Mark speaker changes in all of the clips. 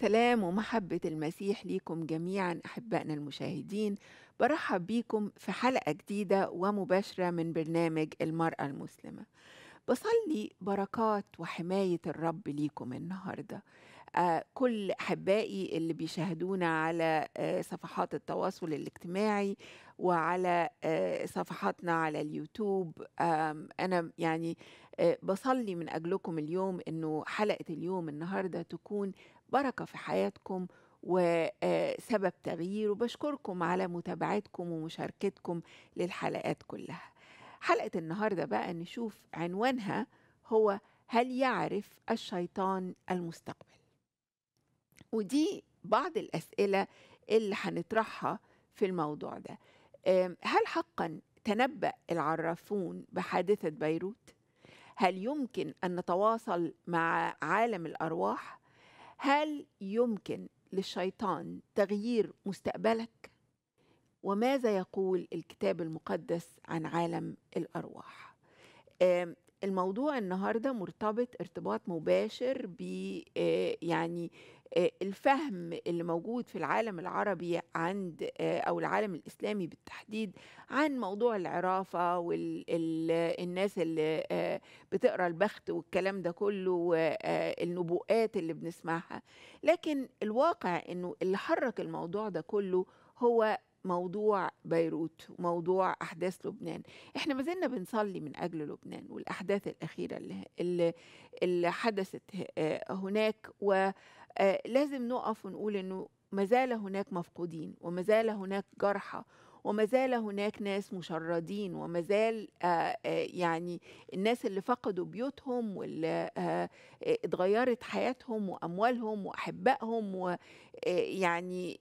Speaker 1: سلام ومحبة المسيح ليكم جميعا أحبائنا المشاهدين برحب بيكم في حلقة جديدة ومباشرة من برنامج المرأة المسلمة بصلي بركات وحماية الرب ليكم النهاردة آه، كل أحبائي اللي بيشاهدونا على آه، صفحات التواصل الاجتماعي وعلى آه، صفحاتنا على اليوتيوب أنا يعني بصلي من أجلكم اليوم أنه حلقة اليوم النهاردة تكون بركة في حياتكم وسبب آه، تغيير وبشكركم على متابعتكم ومشاركتكم للحلقات كلها حلقة النهاردة بقى نشوف عنوانها هو هل يعرف الشيطان المستقبل ودي بعض الأسئلة اللي هنطرحها في الموضوع ده هل حقا تنبأ العرافون بحادثة بيروت؟ هل يمكن أن نتواصل مع عالم الأرواح؟ هل يمكن للشيطان تغيير مستقبلك وماذا يقول الكتاب المقدس عن عالم الارواح الموضوع النهارده مرتبط ارتباط مباشر ب آه، يعني آه، الفهم اللي موجود في العالم العربي عند آه، او العالم الاسلامي بالتحديد عن موضوع العرافه والناس اللي بتقرا البخت والكلام ده كله والنبوءات اللي بنسمعها لكن الواقع انه اللي حرك الموضوع ده كله هو موضوع بيروت وموضوع احداث لبنان احنا ما زلنا بنصلي من اجل لبنان والاحداث الاخيره اللي اللي, حدثت آه، هناك ولازم آه، نقف ونقول انه ما زال هناك مفقودين وما زال هناك جرحى وما زال هناك ناس مشردين وما زال آه، آه، يعني الناس اللي فقدوا بيوتهم واللي آه، اتغيرت حياتهم واموالهم واحبائهم ويعني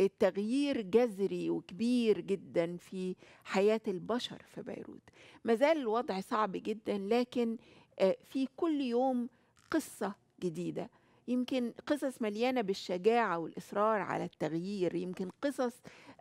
Speaker 1: التغيير جذري وكبير جدا في حياه البشر في بيروت ما زال الوضع صعب جدا لكن في كل يوم قصه جديده يمكن قصص مليانه بالشجاعه والاصرار على التغيير يمكن قصص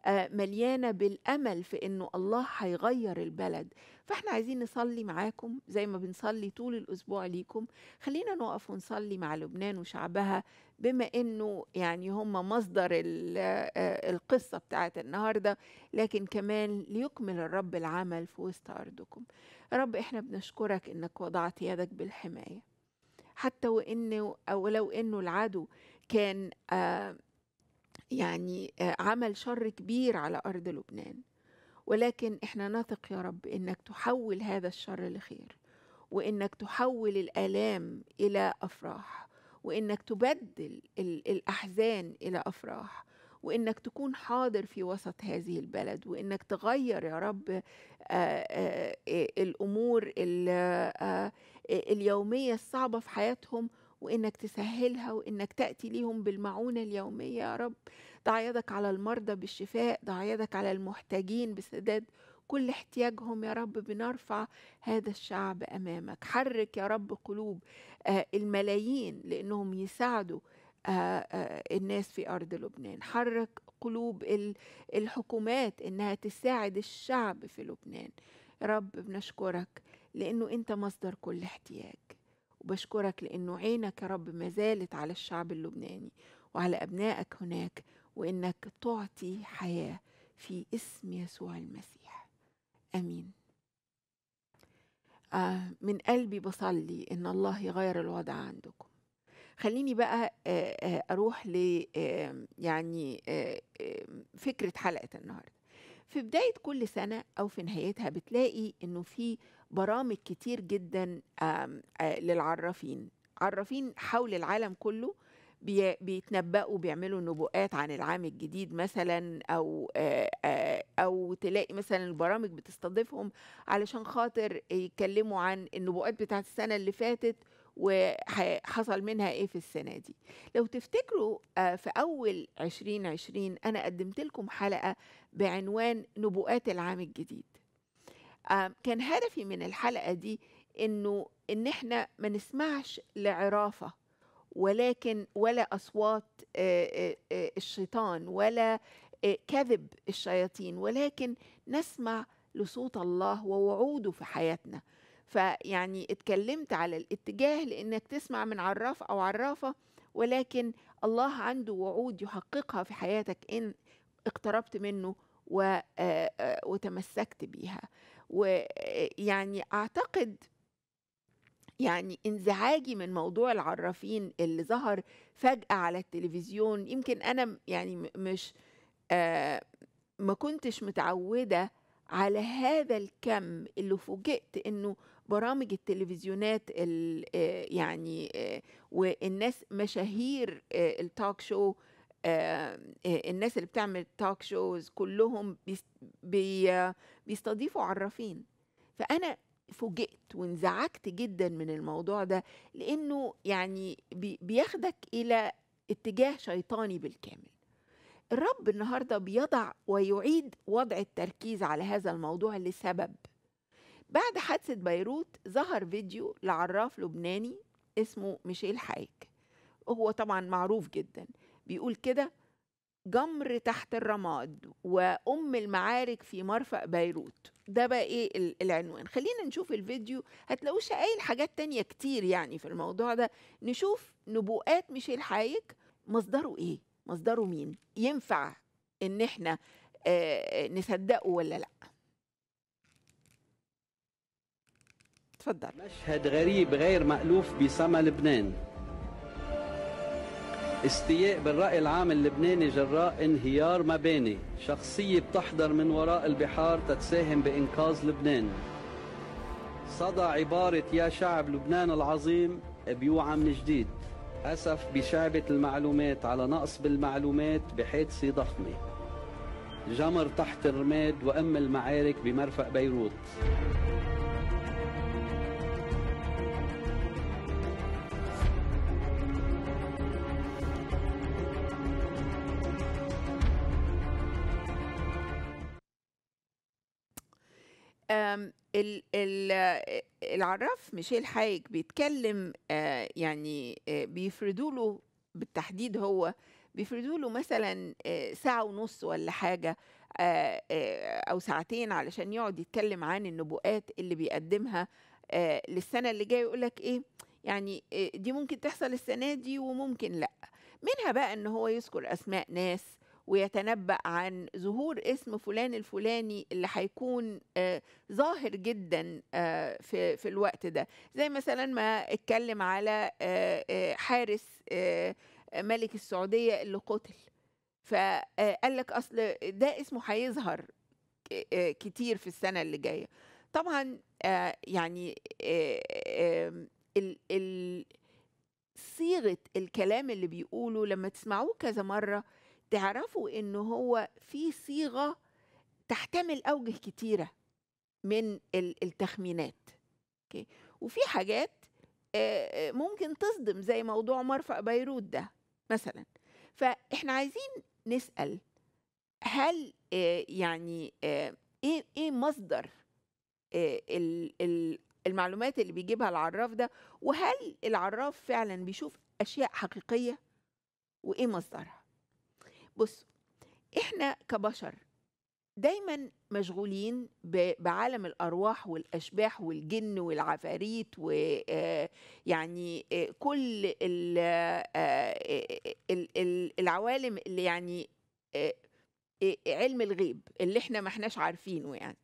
Speaker 1: آه، مليانه بالامل في انه الله هيغير البلد فاحنا عايزين نصلي معاكم زي ما بنصلي طول الاسبوع ليكم خلينا نقف ونصلي مع لبنان وشعبها بما انه يعني هم مصدر آه، القصه بتاعت النهارده لكن كمان ليكمل الرب العمل في وسط ارضكم رب احنا بنشكرك انك وضعت يدك بالحمايه حتى وانه او لو انه العدو كان آه يعني عمل شر كبير على أرض لبنان ولكن احنا نثق يا رب انك تحول هذا الشر لخير وانك تحول الالام الى افراح وانك تبدل الاحزان الى افراح وانك تكون حاضر في وسط هذه البلد وانك تغير يا رب الامور اليوميه الصعبه في حياتهم وإنك تسهلها وإنك تأتي ليهم بالمعونة اليومية يا رب ضع يدك على المرضى بالشفاء ضع يدك على المحتاجين بسداد كل احتياجهم يا رب بنرفع هذا الشعب أمامك حرك يا رب قلوب آه، الملايين لأنهم يساعدوا آه، آه، الناس في أرض لبنان حرك قلوب الحكومات إنها تساعد الشعب في لبنان رب بنشكرك لأنه أنت مصدر كل احتياج وبشكرك لأنه عينك يا رب ما زالت على الشعب اللبناني وعلى أبنائك هناك وإنك تعطي حياة في اسم يسوع المسيح أمين آه من قلبي بصلي إن الله يغير الوضع عندكم خليني بقى آه آه أروح ل يعني آه، فكرة حلقة النهاردة في بداية كل سنة أو في نهايتها بتلاقي إنه في برامج كتير جدا للعرافين عرافين حول العالم كله بيتنبأوا بيعملوا نبوءات عن العام الجديد مثلا أو أو تلاقي مثلا البرامج بتستضيفهم علشان خاطر يتكلموا عن النبوءات بتاعت السنة اللي فاتت وحصل منها ايه في السنه دي لو تفتكروا آه، في اول 2020 انا قدمت لكم حلقه بعنوان نبوءات العام الجديد آه، كان هدفي من الحلقه دي انه ان احنا ما نسمعش لعرافه ولكن ولا اصوات آه، الشيطان ولا كذب الشياطين ولكن نسمع لصوت الله ووعوده في حياتنا فيعني اتكلمت على الاتجاه لانك تسمع من عراف او عرافه ولكن الله عنده وعود يحققها في حياتك ان اقتربت منه و آه، آه، وتمسكت بيها ويعني آه، اعتقد يعني انزعاجي من موضوع العرافين اللي ظهر فجأة على التلفزيون يمكن أنا يعني مش ما كنتش متعودة على هذا الكم اللي فوجئت إنه برامج التلفزيونات آه، يعني آه، والناس مشاهير آه، التوك شو الناس اللي بتعمل توك شوز كلهم بيستضيفوا عرافين فانا فوجئت وانزعجت جدا من الموضوع ده لانه يعني بياخدك الى اتجاه شيطاني بالكامل الرب النهارده بيضع ويعيد وضع التركيز على هذا الموضوع لسبب بعد حادثة بيروت ظهر فيديو لعراف لبناني اسمه ميشيل حايك وهو طبعا معروف جدا بيقول كده جمر تحت الرماد وأم المعارك في مرفأ بيروت ده بقى إيه العنوان خلينا نشوف الفيديو هتلاقوش قايل حاجات تانية كتير يعني في الموضوع ده نشوف نبوءات ميشيل حايك مصدره إيه مصدره مين ينفع إن إحنا آه نصدقه ولا لأ تفضل مشهد
Speaker 2: غريب غير مألوف بسما لبنان استياء بالرأي العام اللبناني جراء انهيار مباني شخصية بتحضر من وراء البحار تتساهم بإنقاذ لبنان صدى عبارة يا شعب لبنان العظيم بيوعى من جديد أسف بشعبة المعلومات على نقص بالمعلومات بحادثة ضخمة جمر تحت الرماد وأم المعارك بمرفق بيروت
Speaker 1: العراف ميشيل حايك بيتكلم آه، يعني آه، بيفردوا له بالتحديد هو بيفردوا له مثلا آه، ساعة ونص ولا حاجة أو ساعتين علشان يقعد يتكلم عن النبوءات اللي بيقدمها للسنة اللي جاية يقول لك إيه يعني دي ممكن تحصل السنة دي وممكن لأ منها بقى إن هو يذكر أسماء ناس ويتنبأ عن ظهور اسم فلان الفلاني اللي هيكون آه، ظاهر جدا آه، في في الوقت ده زي مثلا ما اتكلم على آه، حارس ملك السعودية اللي قتل فقال لك اصل ده اسمه هيظهر كتير في السنة اللي جاية طبعا يعني صيغة الكلام اللي بيقوله لما تسمعوه كذا مرة تعرفوا ان هو في صيغه تحتمل اوجه كتيره من التخمينات اوكي وفي حاجات ممكن تصدم زي موضوع مرفأ بيروت ده مثلا فاحنا عايزين نسال هل يعني ايه ايه مصدر المعلومات اللي بيجيبها العراف ده وهل العراف فعلا بيشوف اشياء حقيقيه وايه مصدرها بص احنا كبشر دايما مشغولين بعالم الارواح والاشباح والجن والعفاريت ويعني كل العوالم اللي يعني علم الغيب اللي احنا ما احناش عارفينه يعني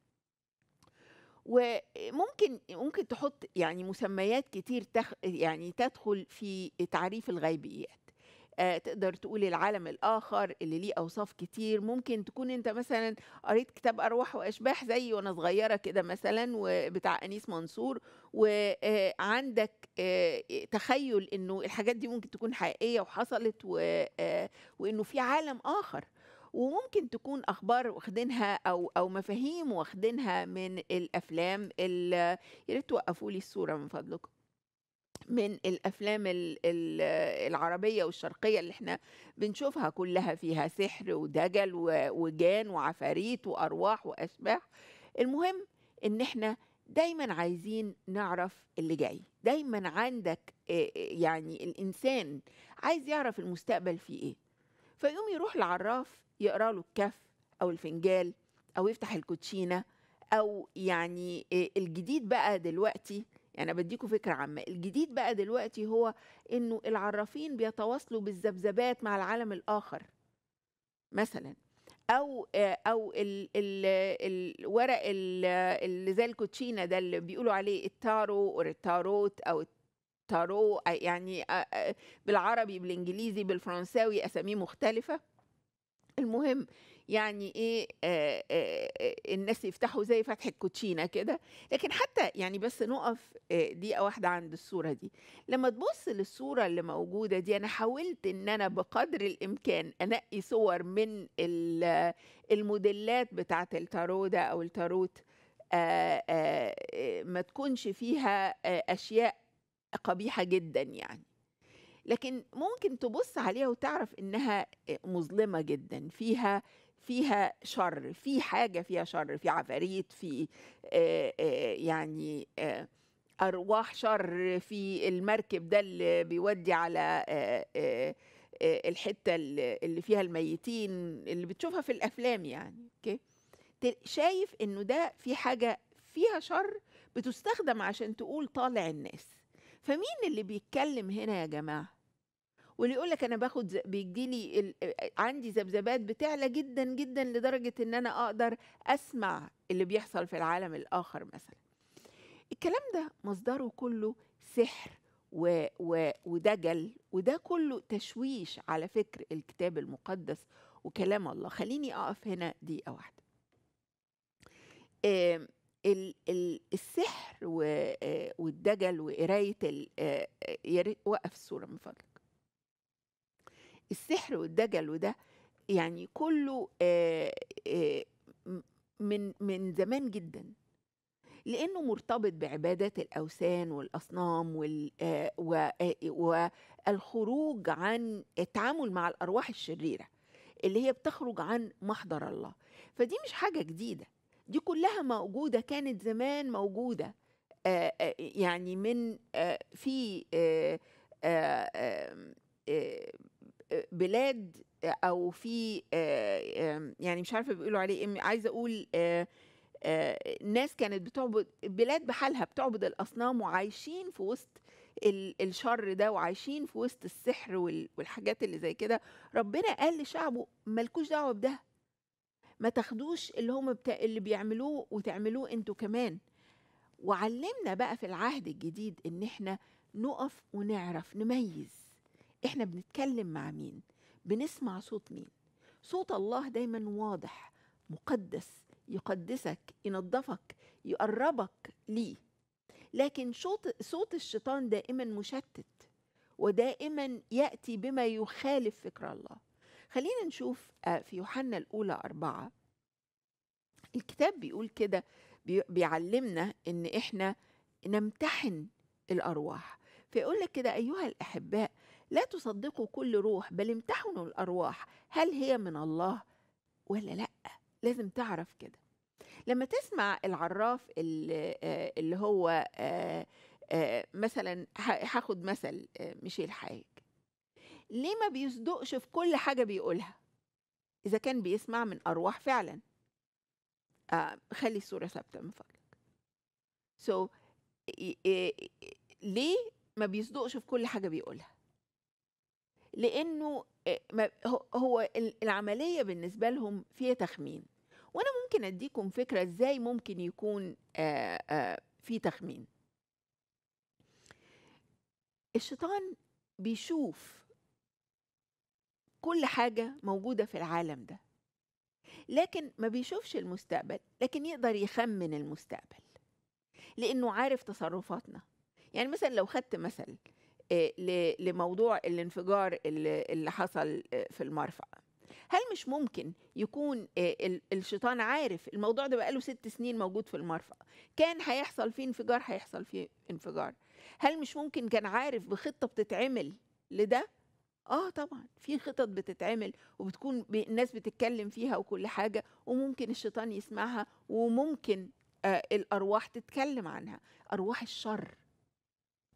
Speaker 1: وممكن ممكن تحط يعني مسميات كتير تخ يعني تدخل في تعريف الغيبيات آه، تقدر تقول العالم الآخر اللي ليه أوصاف كتير ممكن تكون أنت مثلا قريت كتاب أرواح وأشباح زي وأنا صغيرة كده مثلا وبتاع أنيس منصور وعندك آه، آه، تخيل أنه الحاجات دي ممكن تكون حقيقية وحصلت وأنه في عالم آخر وممكن تكون اخبار واخدينها او او مفاهيم واخدينها من الافلام يا ريت توقفوا لي الصوره من فضلكم من الافلام العربيه والشرقيه اللي احنا بنشوفها كلها فيها سحر ودجل وجان وعفاريت وارواح واشباح المهم ان احنا دايما عايزين نعرف اللي جاي دايما عندك يعني الانسان عايز يعرف المستقبل في ايه فيقوم يروح العراف يقرا له الكف او الفنجال او يفتح الكوتشينه او يعني الجديد بقى دلوقتي يعني بديكوا فكره عامه الجديد بقى دلوقتي هو انه العرافين بيتواصلوا بالذبذبات مع العالم الاخر مثلا او او الورق اللي زي الكوتشينه ده اللي بيقولوا عليه التارو او التاروت او التارو يعني بالعربي بالانجليزي بالفرنساوي اساميه مختلفه المهم يعني ايه الناس يفتحوا زي فتح الكوتشينه كده لكن حتى يعني بس نقف دقيقة واحدة عند الصورة دي لما تبص للصورة اللي موجودة دي أنا حاولت إن أنا بقدر الإمكان أنقي صور من الموديلات بتاعة التارو ده أو التاروت آآ آآ ما تكونش فيها أشياء قبيحة جدا يعني لكن ممكن تبص عليها وتعرف انها مظلمه جدا فيها فيها شر في حاجة فيها شر في عفاريت في يعني أرواح شر في المركب ده اللي بيودي على الحتة اللي فيها الميتين اللي بتشوفها في الأفلام يعني أوكي شايف إنه ده في حاجة فيها شر بتستخدم عشان تقول طالع الناس فمين اللي بيتكلم هنا يا جماعه واللي يقول لك انا باخد بيجي لي ال... عندي ذبذبات بتعلى جدا جدا لدرجه ان انا اقدر اسمع اللي بيحصل في العالم الاخر مثلا الكلام ده مصدره كله سحر و... و... ودجل وده كله تشويش على فكر الكتاب المقدس وكلام الله خليني اقف هنا دقيقه واحده آمم، السحر والدجل وقرايه ال... وقف الصوره من فضلك السحر والدجل وده يعني كله من من زمان جدا لانه مرتبط بعبادات الاوثان والاصنام وال والخروج عن التعامل مع الارواح الشريره اللي هي بتخرج عن محضر الله فدي مش حاجه جديده دي كلها موجوده كانت زمان موجوده يعني من في بلاد او في آه، يعني مش عارفه بيقولوا عليه ايه عايزه اقول آه، آه، ناس كانت بتعبد بلاد بحالها بتعبد الاصنام وعايشين في وسط الشر ده وعايشين في وسط السحر والحاجات اللي زي كده ربنا قال لشعبه مالكوش دعوه بده ما تاخدوش اللي هم بتا... اللي بيعملوه وتعملوه انتوا كمان وعلمنا بقى في العهد الجديد ان احنا نقف ونعرف نميز احنا بنتكلم مع مين بنسمع صوت مين صوت الله دايما واضح مقدس يقدسك ينظفك يقربك ليه لكن صوت صوت الشيطان دائما مشتت ودائما ياتي بما يخالف فكر الله خلينا نشوف آه، في يوحنا الاولى أربعة الكتاب بيقول كده بيعلمنا ان احنا نمتحن الارواح فيقول لك كده ايها الاحباء لا تصدقوا كل روح بل امتحنوا الأرواح هل هي من الله ولا لأ لازم تعرف كده لما تسمع العراف اللي آه، هو آه، آه، مثلا هاخد مثل ميشيل حاج ليه ما بيصدقش في كل حاجة بيقولها إذا كان بيسمع من أرواح فعلا خلي الصورة ثابتة من فضلك سو so, ليه ما بيصدقش في كل حاجة بيقولها لانه آه، هو العمليه بالنسبه لهم فيها تخمين وانا ممكن اديكم فكره ازاي ممكن يكون آه، آه، في تخمين الشيطان بيشوف كل حاجه موجوده في العالم ده لكن ما بيشوفش المستقبل لكن يقدر يخمن المستقبل لانه عارف تصرفاتنا يعني مثلا لو خدت مثل آه، لموضوع الانفجار اللي حصل آه، في المرفأ هل مش ممكن يكون آه، الشيطان عارف الموضوع ده بقاله ست سنين موجود في المرفأ كان هيحصل فيه انفجار هيحصل فيه انفجار هل مش ممكن كان عارف بخطة بتتعمل لده اه طبعا في خطط بتتعمل وبتكون الناس بتتكلم فيها وكل حاجة وممكن الشيطان يسمعها وممكن آه الأرواح تتكلم عنها أرواح الشر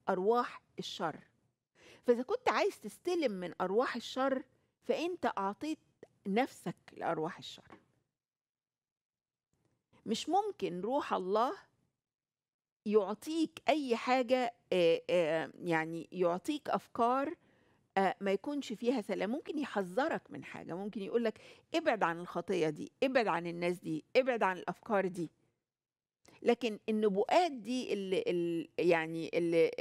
Speaker 1: أرواح الشر فإذا كنت عايز تستلم من أرواح الشر فأنت أعطيت نفسك لأرواح الشر مش ممكن روح الله يعطيك أي حاجة يعني يعطيك أفكار ما يكونش فيها سلام ممكن يحذرك من حاجة ممكن يقولك ابعد عن الخطية دي ابعد عن الناس دي ابعد عن الأفكار دي لكن النبوءات دي اللي, اللي يعني اللي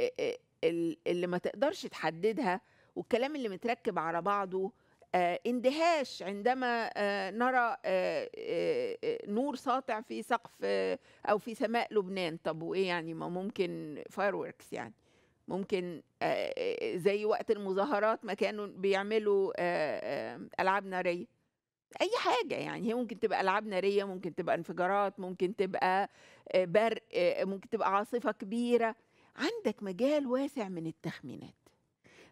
Speaker 1: اللي ما تقدرش تحددها والكلام اللي متركب على بعضه آه، اندهاش عندما آه، نرى آه، نور ساطع في سقف او في سماء لبنان طب وايه يعني ما ممكن فاير ووركس يعني ممكن زي وقت المظاهرات ما كانوا بيعملوا العاب ناريه اي حاجه يعني هي ممكن تبقى العاب ناريه ممكن تبقى انفجارات ممكن تبقى برق ممكن تبقى عاصفه كبيره عندك مجال واسع من التخمينات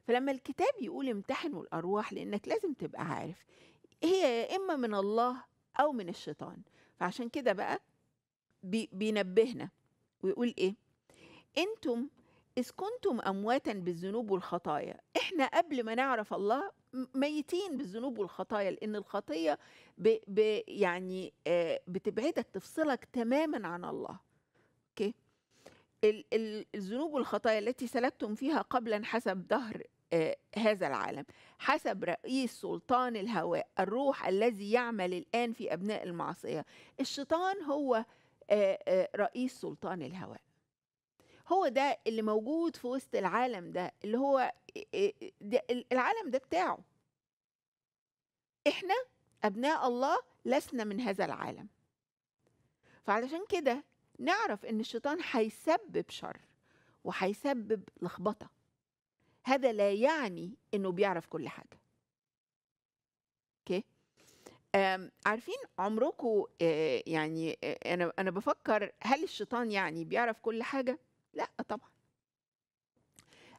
Speaker 1: فلما الكتاب يقول امتحنوا الأرواح لأنك لازم تبقى عارف هي يا إما من الله أو من الشيطان فعشان كده بقى بي بينبهنا ويقول إيه أنتم إذ كنتم أمواتا بالذنوب والخطايا إحنا قبل ما نعرف الله ميتين بالذنوب والخطايا لأن الخطية ب ب يعني آه، بتبعدك تفصلك تماما عن الله الذنوب والخطايا التي سلبتم فيها قبلا حسب ظهر آه، هذا العالم حسب رئيس سلطان الهواء الروح الذي يعمل الآن في أبناء المعصية الشيطان هو آه، آه، رئيس سلطان الهواء هو ده اللي موجود في وسط العالم ده اللي هو ده العالم ده بتاعه احنا أبناء الله لسنا من هذا العالم فعلشان كده نعرف ان الشيطان هيسبب شر وهيسبب لخبطه هذا لا يعني انه بيعرف كل حاجه اوكي عارفين عمركم آه، يعني آه، انا انا بفكر هل الشيطان يعني بيعرف كل حاجه لا طبعا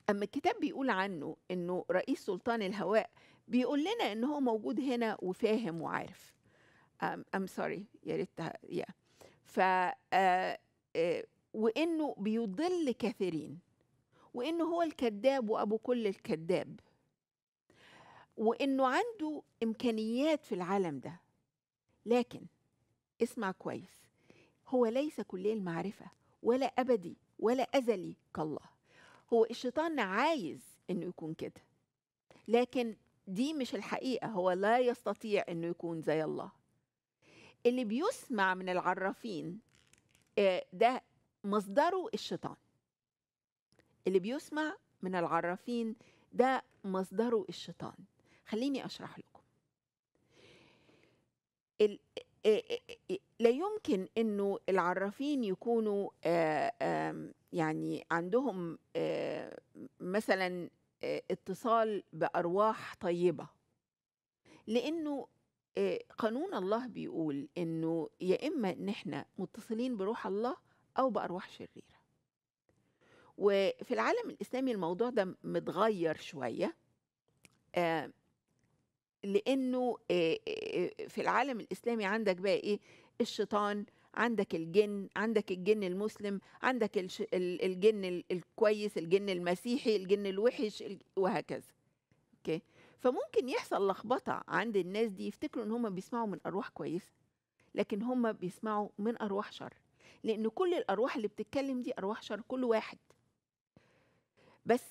Speaker 1: اما الكتاب بيقول عنه انه رئيس سلطان الهواء بيقول لنا ان هو موجود هنا وفاهم وعارف ام سوري يا ريت yeah. ف آه، آه، وانه بيضل كثيرين وانه هو الكذاب وابو كل الكذاب وانه عنده امكانيات في العالم ده لكن اسمع كويس هو ليس كلي المعرفه ولا ابدي ولا ازلي كالله هو الشيطان عايز انه يكون كده لكن دي مش الحقيقه هو لا يستطيع انه يكون زي الله اللي بيسمع من العرافين آه، ده مصدره الشيطان اللي بيسمع من العرافين ده مصدره الشيطان خليني اشرح لكم آه، آه، لا يمكن انه العرافين يكونوا يعني عندهم مثلا اتصال بارواح طيبه لانه آه، قانون الله بيقول انه يا اما ان احنا متصلين بروح الله او بارواح شريره وفي العالم الاسلامي الموضوع ده متغير شويه آه، لانه آه، في العالم الاسلامي عندك بقى ايه الشيطان عندك الجن عندك الجن المسلم عندك الجن الكويس الجن المسيحي الجن الوحش وهكذا اوكي فممكن يحصل لخبطة عند الناس دي يفتكروا إن هم بيسمعوا من أرواح كويسة لكن هم بيسمعوا من أرواح شر لأن كل الأرواح اللي بتتكلم دي أرواح شر كل واحد بس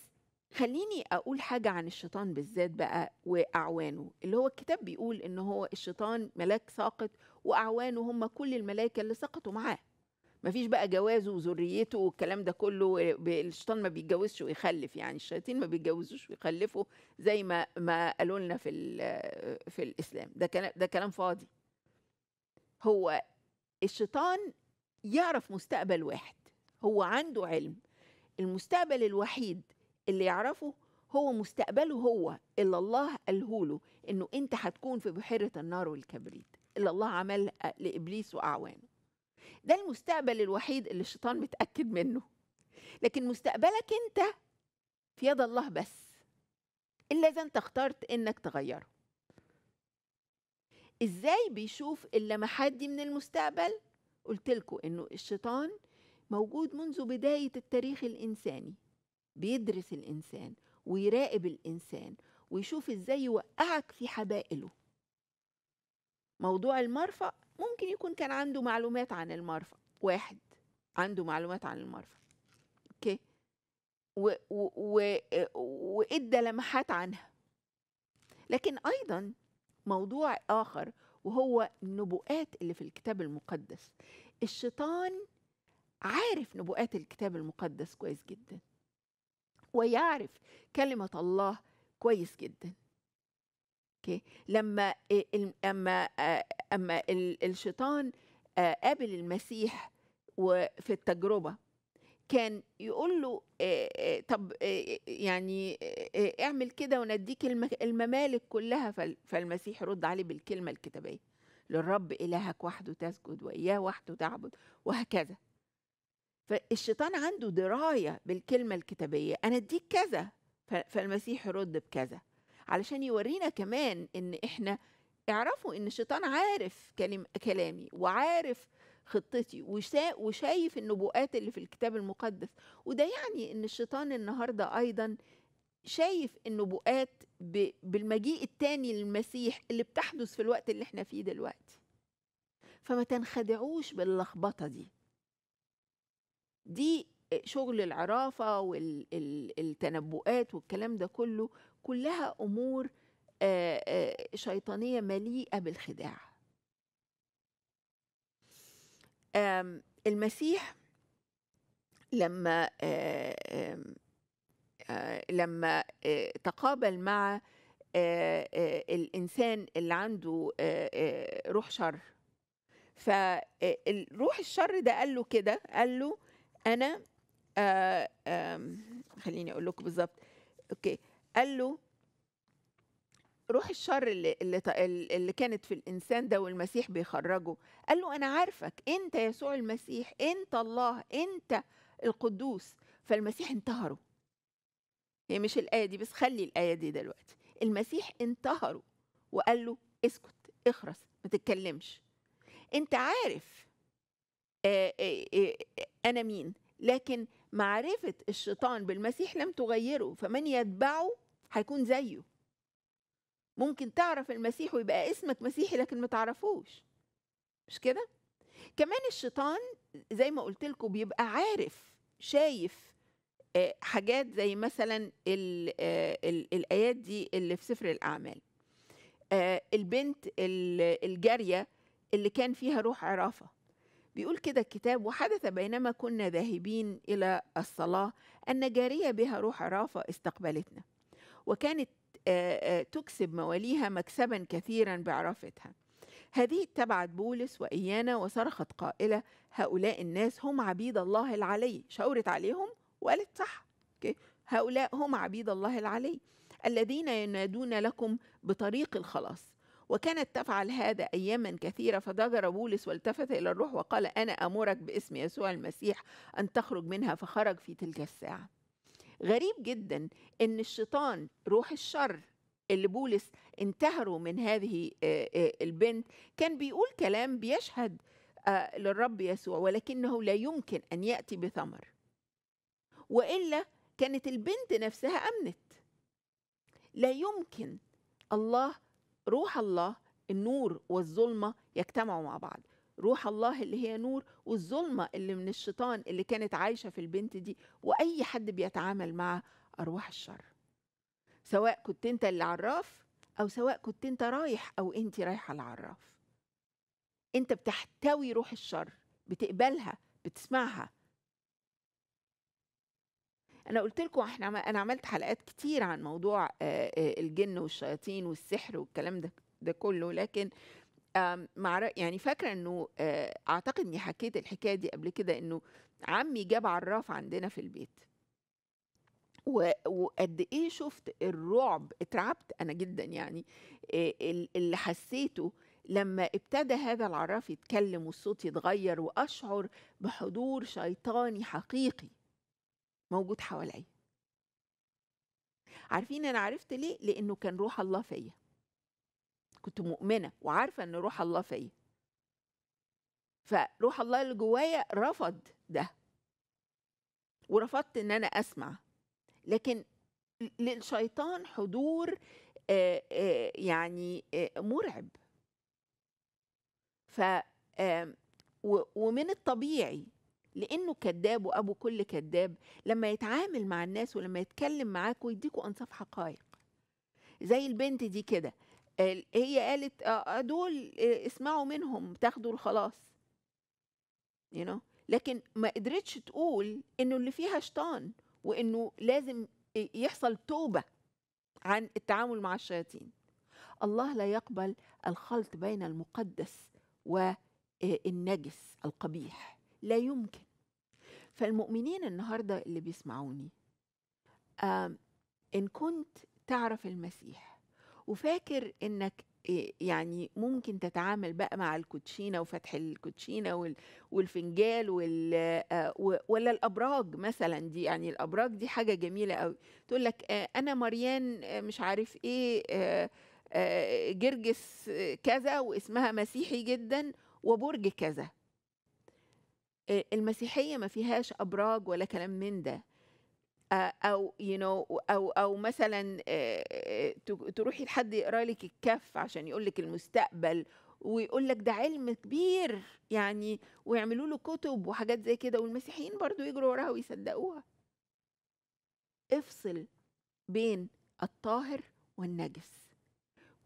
Speaker 1: خليني اقول حاجه عن الشيطان بالذات بقى واعوانه اللي هو الكتاب بيقول ان هو الشيطان ملاك ساقط واعوانه هم كل الملائكه اللي سقطوا معاه مفيش بقى جوازه وذريته والكلام ده كله الشيطان ما بيتجوزش ويخلف يعني الشياطين ما بيتجوزوش ويخلفوا زي ما ما قالوا لنا في في الاسلام ده كلام ده كلام فاضي هو الشيطان يعرف مستقبل واحد هو عنده علم المستقبل الوحيد اللي يعرفه هو مستقبله هو اللي الله قاله له انه انت هتكون في بحيره النار والكبريت اللي الله عمل لابليس واعوانه ده المستقبل الوحيد اللي الشيطان متاكد منه لكن مستقبلك انت في يد الله بس الا اذا انت اخترت انك تغيره ازاي بيشوف اللمحات دي من المستقبل قلت لكم انه الشيطان موجود منذ بدايه التاريخ الانساني بيدرس الانسان ويراقب الانسان ويشوف ازاي يوقعك في حبائله موضوع المرفأ ممكن يكون كان عنده معلومات عن المرفأ واحد عنده معلومات عن المرفأ اوكي وادى لمحات عنها لكن ايضا موضوع اخر وهو النبوءات اللي في الكتاب المقدس الشيطان عارف نبوءات الكتاب المقدس كويس جدا ويعرف كلمه الله كويس جدا اوكي لما اما اما الشيطان قابل المسيح وفي التجربه كان يقول له طب يعني اعمل كده ونديك الممالك كلها فالمسيح رد عليه بالكلمه الكتابيه للرب الهك وحده تسجد واياه وحده تعبد وهكذا فالشيطان عنده درايه بالكلمه الكتابيه انا اديك كذا فالمسيح يرد بكذا علشان يورينا كمان ان احنا اعرفوا ان الشيطان عارف كلم كلامي وعارف خطتي وشايف النبوءات اللي في الكتاب المقدس وده يعني ان الشيطان النهارده ايضا شايف النبوءات بالمجيء التاني للمسيح اللي بتحدث في الوقت اللي احنا فيه دلوقتي فما تنخدعوش باللخبطه دي دي شغل العرافه والتنبؤات والكلام ده كله كلها امور شيطانيه مليئه بالخداع آمم، المسيح لما آمم، لما تقابل مع الانسان اللي عنده روح شر فالروح الشر ده قال له كده قال له انا آمم، خليني اقول لكم بالظبط اوكي قال له روح الشر اللي, اللي, اللي كانت في الإنسان ده والمسيح بيخرجه قال له أنا عارفك أنت يسوع المسيح أنت الله أنت القدوس فالمسيح انتهره هي مش الآية دي بس خلي الآية دي دلوقتي المسيح انتهره وقال له اسكت اخرس ما تتكلمش انت عارف آآ آه، آآ آه، آآ آه، انا مين لكن معرفة الشيطان بالمسيح لم تغيره فمن يتبعه هيكون زيه ممكن تعرف المسيح ويبقى اسمك مسيحي لكن ما تعرفوش مش كده كمان الشيطان زي ما قلت لكم بيبقى عارف شايف آه، حاجات زي مثلا آه، الايات دي اللي في سفر الاعمال آه، البنت الجاريه اللي كان فيها روح عرافه بيقول كده الكتاب وحدث بينما كنا ذاهبين إلى الصلاة أن جارية بها روح عرافة استقبلتنا وكانت تكسب مواليها مكسبا كثيرا بعرافتها هذه اتبعت بولس وإيانا وصرخت قائلة هؤلاء الناس هم عبيد الله العلي شاورت عليهم وقالت صح هؤلاء هم عبيد الله العلي الذين ينادون لكم بطريق الخلاص وكانت تفعل هذا أياما كثيرة فضجر بولس والتفت إلى الروح وقال أنا أمرك باسم يسوع المسيح أن تخرج منها فخرج في تلك الساعة غريب جدا أن الشيطان روح الشر اللي بولس انتهروا من هذه آه، آه، البنت كان بيقول كلام بيشهد آه، للرب يسوع ولكنه لا يمكن أن يأتي بثمر وإلا كانت البنت نفسها أمنت لا يمكن الله روح الله النور والظلمه يجتمعوا مع بعض روح الله اللي هي نور والظلمه اللي من الشيطان اللي كانت عايشه في البنت دي واي حد بيتعامل مع ارواح الشر سواء كنت انت اللي عراف او سواء كنت انت رايح او انت رايحه العراف انت بتحتوي روح الشر بتقبلها بتسمعها انا قلت لكم احنا انا عملت حلقات كتير عن موضوع آه، آه، الجن والشياطين والسحر والكلام ده ده كله لكن مع يعني فاكره انه آه، اعتقد اني حكيت الحكايه دي قبل كده انه عمي جاب عراف عندنا في البيت وقد ايه شفت الرعب اترعبت انا جدا يعني اللي حسيته لما ابتدى هذا العراف يتكلم والصوت يتغير واشعر بحضور شيطاني حقيقي موجود حواليا عارفين انا عرفت ليه لانه كان روح الله فيا كنت مؤمنه وعارفه ان روح الله فيا فروح الله اللي جوايا رفض ده ورفضت ان انا اسمع لكن للشيطان حضور آآ آآ يعني آآ مرعب ف آمم، ومن الطبيعي لانه كذاب وابو كل كذاب لما يتعامل مع الناس ولما يتكلم معاك ويديكوا انصاف حقائق زي البنت دي كده هي قالت آه دول اسمعوا منهم تاخدوا الخلاص you know? لكن ما قدرتش تقول انه اللي فيها شيطان وانه لازم يحصل توبه عن التعامل مع الشياطين الله لا يقبل الخلط بين المقدس والنجس القبيح لا يمكن فالمؤمنين النهارده اللي بيسمعوني ان كنت تعرف المسيح وفاكر انك يعني ممكن تتعامل بقى مع الكوتشينه وفتح الكوتشينه والفنجال وال ولا الابراج مثلا دي يعني الابراج دي حاجه جميله قوي تقول لك انا مريان مش عارف ايه جرجس كذا واسمها مسيحي جدا وبرج كذا آه، المسيحيه ما فيهاش ابراج ولا كلام من ده او يو نو او او مثلا آه، آه، تروحي لحد يقرا لك الكف عشان يقول لك المستقبل ويقول لك ده علم كبير يعني ويعملوا له كتب وحاجات زي كده والمسيحيين برضو يجروا وراها ويصدقوها افصل بين الطاهر والنجس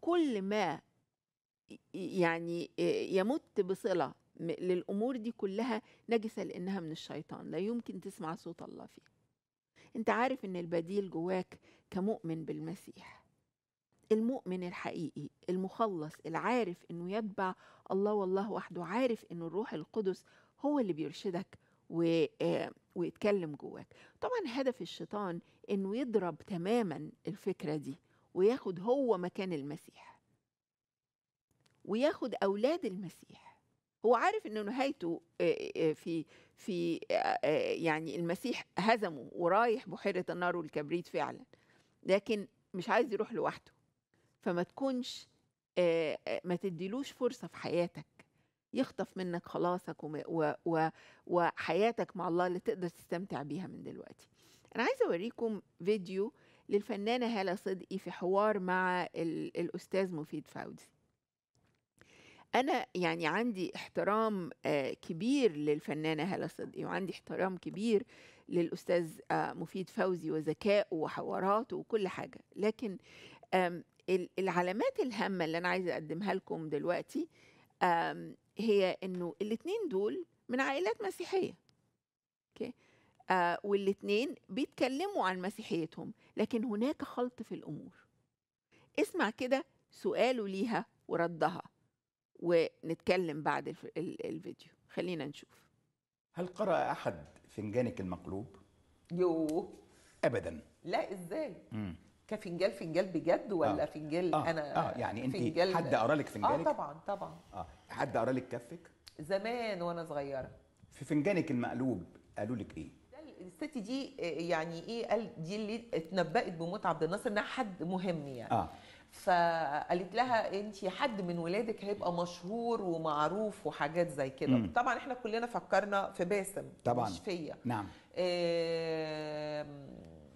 Speaker 1: كل ما يعني يمت بصله للأمور دي كلها نجسة لأنها من الشيطان لا يمكن تسمع صوت الله فيها أنت عارف أن البديل جواك كمؤمن بالمسيح المؤمن الحقيقي المخلص العارف أنه يتبع الله والله وحده عارف أن الروح القدس هو اللي بيرشدك و... آه، ويتكلم جواك طبعا هدف الشيطان أنه يضرب تماما الفكرة دي وياخد هو مكان المسيح وياخد أولاد المسيح هو عارف انه نهايته في في يعني المسيح هزمه ورايح بحيره النار والكبريت فعلا لكن مش عايز يروح لوحده فما تكونش ما تديلوش فرصه في حياتك يخطف منك خلاصك وحياتك مع الله اللي تقدر تستمتع بيها من دلوقتي انا عايزه اوريكم فيديو للفنانه هاله صدقي في حوار مع الاستاذ مفيد فوزي انا يعني عندي احترام آه، كبير للفنانه هاله صدقي وعندي احترام كبير للاستاذ آه، مفيد فوزي وذكائه وحواراته وكل حاجه لكن العلامات الهامه اللي انا عايزه اقدمها لكم دلوقتي هي انه الاثنين دول من عائلات مسيحيه اوكي آه، والاثنين بيتكلموا عن مسيحيتهم لكن هناك خلط في الامور اسمع كده سؤاله ليها وردها ونتكلم بعد الفيديو خلينا نشوف هل قرأ أحد فنجانك المقلوب؟ يو أبدا لا إزاي؟ مم. كفنجال فنجال بجد ولا آه. فنجال آه. انا اه يعني انت فنجال حد قرا لك فنجانك اه طبعا طبعا
Speaker 3: اه حد قرا لك كفك
Speaker 1: زمان وانا صغيره
Speaker 4: في فنجانك المقلوب قالوا لك ايه
Speaker 1: الست دي آه، يعني ايه قال دي اللي اتنبأت بموت عبد الناصر انها حد مهم يعني آه. فقالت لها انت حد من ولادك هيبقى مشهور ومعروف وحاجات زي كده طبعا احنا كلنا فكرنا في باسم طبعا مش فيا نعم آه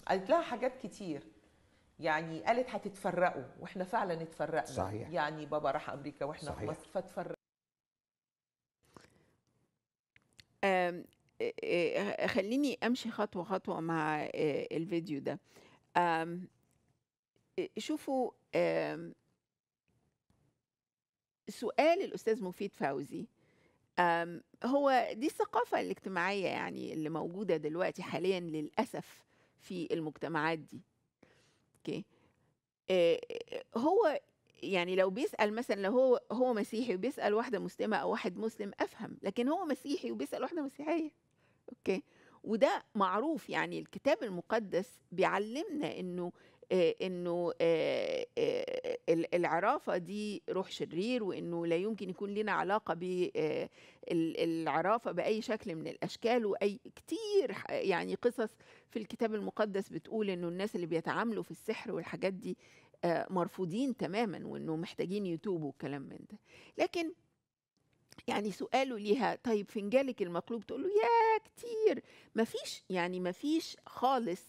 Speaker 1: قالت لها حاجات كتير يعني قالت هتتفرقوا واحنا فعلا اتفرقنا صحيح. يعني بابا راح امريكا واحنا صحيح. في مصر فاتفرقنا آه، آه، خليني امشي خطوه خطوه مع آه، الفيديو ده شوفوا آمم، سؤال الأستاذ مفيد فوزي آمم، هو دي الثقافة الاجتماعية يعني اللي موجودة دلوقتي حاليا للأسف في المجتمعات دي اوكي هو يعني لو بيسأل مثلا لو هو هو مسيحي وبيسأل واحدة مسلمة أو واحد مسلم أفهم لكن هو مسيحي وبيسأل واحدة مسيحية أوكي وده معروف يعني الكتاب المقدس بيعلمنا إنه آه، انه آه، آه، العرافه دي روح شرير وانه لا يمكن يكون لنا علاقه بالعرافه باي شكل من الاشكال واي كتير يعني قصص في الكتاب المقدس بتقول انه الناس اللي بيتعاملوا في السحر والحاجات دي مرفوضين تماما وانه محتاجين يتوبوا والكلام من ده لكن يعني سؤاله ليها طيب فنجالك المقلوب تقول له يا كتير مفيش يعني مفيش خالص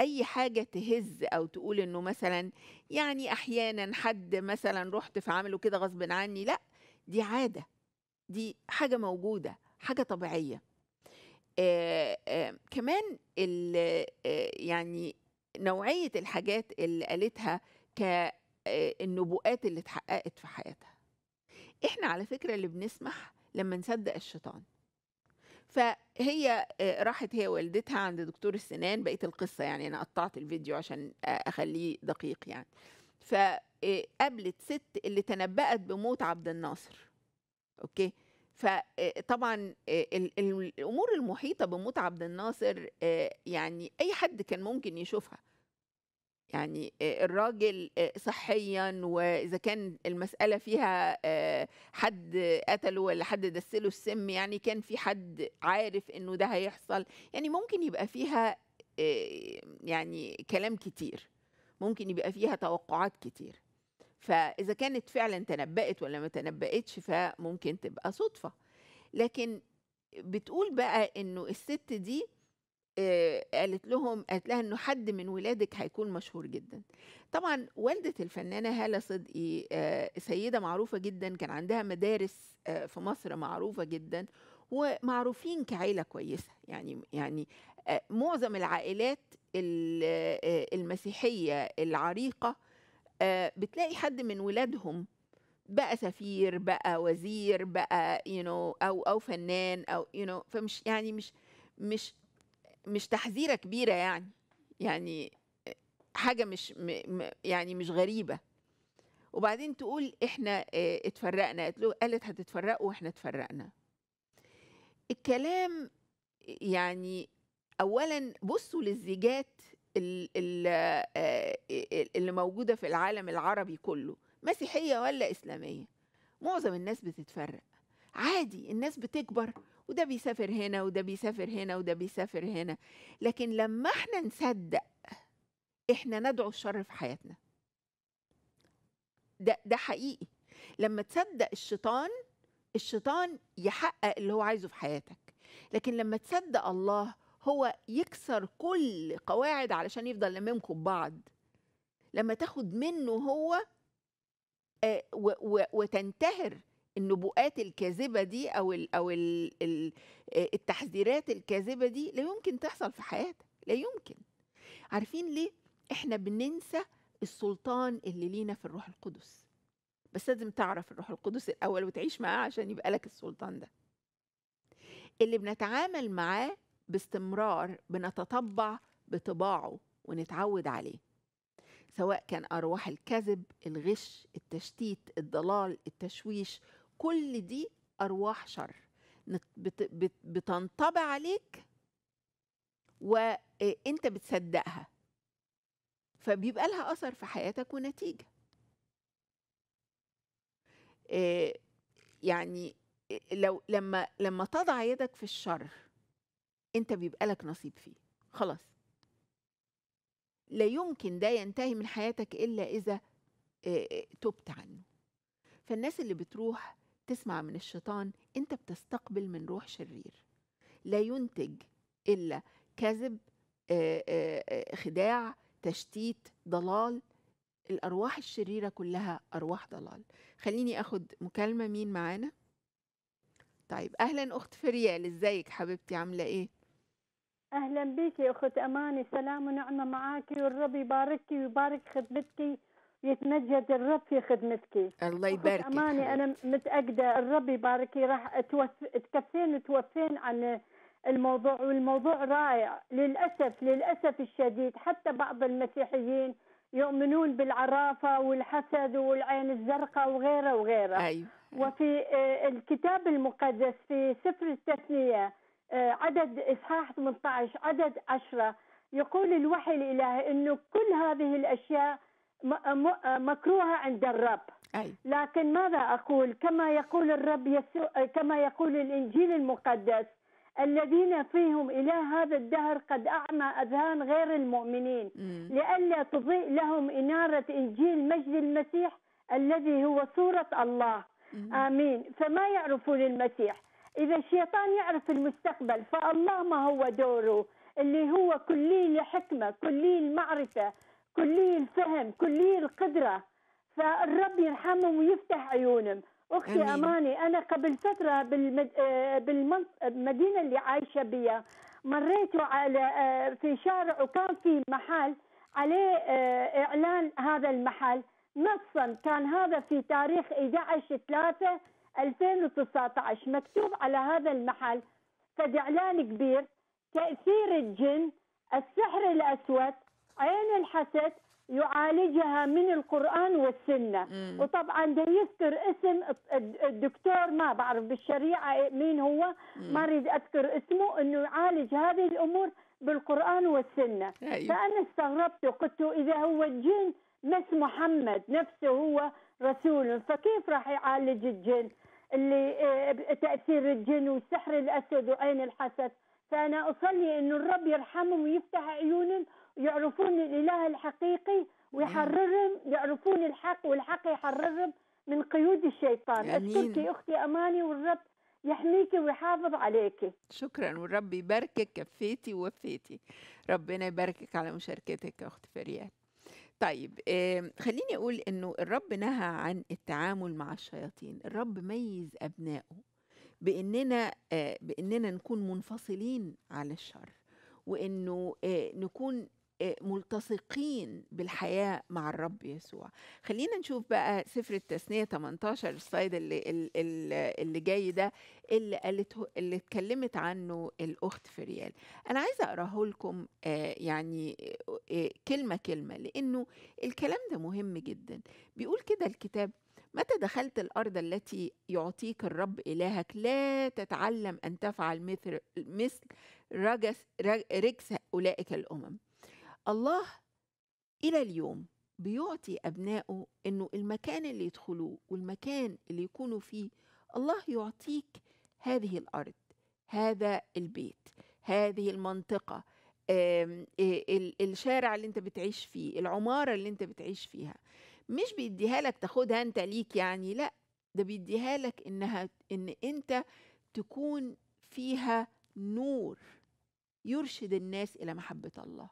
Speaker 1: اي حاجه تهز او تقول انه مثلا يعني احيانا حد مثلا رحت فعمله كده غصب عني لا دي عاده دي حاجه موجوده حاجه طبيعيه آآ آآ كمان ال يعني نوعيه الحاجات اللي قالتها كالنبوءات اللي اتحققت في حياتها احنا على فكره اللي بنسمح لما نصدق الشيطان فهي آه، راحت هي والدتها عند دكتور السنان بقيت القصه يعني انا قطعت الفيديو عشان آه، اخليه دقيق يعني فقابلت آه، ست اللي تنبأت بموت عبد الناصر اوكي فطبعا الامور المحيطه بموت عبد الناصر يعني اي حد كان ممكن يشوفها يعني الراجل صحيا واذا كان المساله فيها حد قتله ولا حد دسله السم يعني كان في حد عارف انه ده هيحصل يعني ممكن يبقى فيها يعني كلام كتير ممكن يبقى فيها توقعات كتير فاذا كانت فعلا تنبأت ولا ما تنبأتش فممكن تبقى صدفه لكن بتقول بقى انه الست دي قالت لهم قالت لها انه حد من ولادك هيكون مشهور جدا طبعا والده الفنانه هاله صدقي سيده معروفه جدا كان عندها مدارس في مصر معروفه جدا ومعروفين كعيله كويسه يعني يعني معظم العائلات المسيحيه العريقه بتلاقي حد من ولادهم بقى سفير بقى وزير بقى يو you know, او او فنان او يو you know, فمش يعني مش مش مش تحذيره كبيره يعني يعني حاجه مش يعني مش غريبه وبعدين تقول احنا اه اتفرقنا قالت له قالت هتتفرقوا واحنا اتفرقنا الكلام يعني اولا بصوا للزيجات آه، آه، اللي موجوده في العالم العربي كله مسيحيه ولا اسلاميه معظم الناس بتتفرق عادي الناس بتكبر وده بيسافر هنا وده بيسافر هنا وده بيسافر هنا لكن لما احنا نصدق احنا ندعو الشر في حياتنا ده ده حقيقي لما تصدق الشيطان الشيطان يحقق اللي هو عايزه في حياتك لكن لما تصدق الله هو يكسر كل قواعد علشان يفضل لممكم ببعض لما تاخد منه هو آه، وتنتهر النبوءات الكاذبه دي او الـ او الـ آه، التحذيرات الكاذبه دي لا يمكن تحصل في حياتك لا يمكن عارفين ليه احنا بننسى السلطان اللي لينا في الروح القدس بس لازم تعرف الروح القدس الاول وتعيش معاه عشان يبقى لك السلطان ده اللي بنتعامل معاه باستمرار بنتطبع بطباعه ونتعود عليه سواء كان ارواح الكذب الغش التشتيت الضلال التشويش كل دي أرواح شر بتنطبع عليك وانت بتصدقها فبيبقى لها اثر في حياتك ونتيجه يعني لو لما لما تضع يدك في الشر انت بيبقى لك نصيب فيه خلاص لا يمكن ده ينتهي من حياتك الا اذا تبت عنه فالناس اللي بتروح تسمع من الشيطان انت بتستقبل من روح شرير لا ينتج الا كذب آه، آه، آه، خداع تشتيت ضلال الارواح الشريره كلها ارواح ضلال خليني اخد مكالمه مين معانا طيب اهلا اخت فريال ازيك حبيبتي عامله ايه اهلا بيكي اخت اماني سلام ونعمه
Speaker 2: معاكي والرب يباركك ويبارك خدمتك يتمجد الرب في خدمتك الله يبارك اماني انا متاكده الرب يبارك راح تكفين توفين عن الموضوع والموضوع رائع للاسف للاسف الشديد حتى بعض المسيحيين يؤمنون بالعرافه والحسد والعين الزرقاء وغيره وغيره أيوة. أيوة. وفي آه، الكتاب المقدس في سفر التثنيه آه، عدد اصحاح 18 عدد 10 يقول الوحي الالهي انه كل هذه الاشياء مكروهة عند الرب أي. لكن ماذا أقول كما يقول الرب يسوع كما يقول الإنجيل المقدس الذين فيهم إلى هذا الدهر قد أعمى أذهان غير المؤمنين لئلا تضيء لهم إنارة إنجيل مجد المسيح الذي هو صورة الله مم. آمين فما يعرفون المسيح إذا الشيطان يعرف المستقبل فالله ما هو دوره اللي هو كلي الحكمة كلي المعرفة كلي الفهم كلي القدرة فالرب يرحمهم ويفتح عيونهم اختي أمين. اماني انا قبل فتره بالمدينه آه، اللي عايشه بيها مريت على آه، في شارع وكان في محل عليه آه، اعلان هذا المحل نصا كان هذا في تاريخ 11 3 2019 مكتوب على هذا المحل فد اعلان كبير تاثير الجن السحر الاسود عين الحسد يعالجها من القرآن والسنة مم. وطبعا ده يذكر اسم الدكتور ما بعرف بالشريعة مين هو مم. ما أريد أذكر اسمه أنه يعالج هذه الأمور بالقرآن والسنة أيوه. فأنا استغربت وقلت إذا هو الجن نفس محمد نفسه هو رسول فكيف راح يعالج الجن اللي آه، تأثير الجن والسحر الأسود وعين الحسد فأنا أصلي انه الرب يرحمهم ويفتح عيونهم يعرفون الاله الحقيقي ويحررهم يعرفون الحق والحق يحررهم من
Speaker 1: قيود الشيطان أشكرك أختي أماني والرب يحميك ويحافظ عليك شكرا والرب يباركك كفيتي ووفيتي ربنا يباركك على مشاركتك يا أخت فريال طيب خليني أقول إنه الرب نهى عن التعامل مع الشياطين الرب ميز أبنائه بإننا آه، بإننا نكون منفصلين عن الشر وإنه آه، نكون ملتصقين بالحياة مع الرب يسوع خلينا نشوف بقى سفر التثنية 18 السلايد اللي, اللي جاي ده اللي قالته اللي اتكلمت عنه الأخت فريال أنا عايزة أقراه لكم يعني كلمة كلمة لأنه الكلام ده مهم جدا بيقول كده الكتاب متى دخلت الأرض التي يعطيك الرب إلهك لا تتعلم أن تفعل مثل مثل رجس رجس أولئك الأمم الله إلى اليوم بيعطي أبنائه إنه المكان اللي يدخلوه والمكان اللي يكونوا فيه الله يعطيك هذه الأرض هذا البيت هذه المنطقة آه، الشارع اللي انت بتعيش فيه العمارة اللي انت بتعيش فيها مش بيديها لك تاخدها انت ليك يعني لا ده بيديها لك انها ان انت تكون فيها نور يرشد الناس الى محبه الله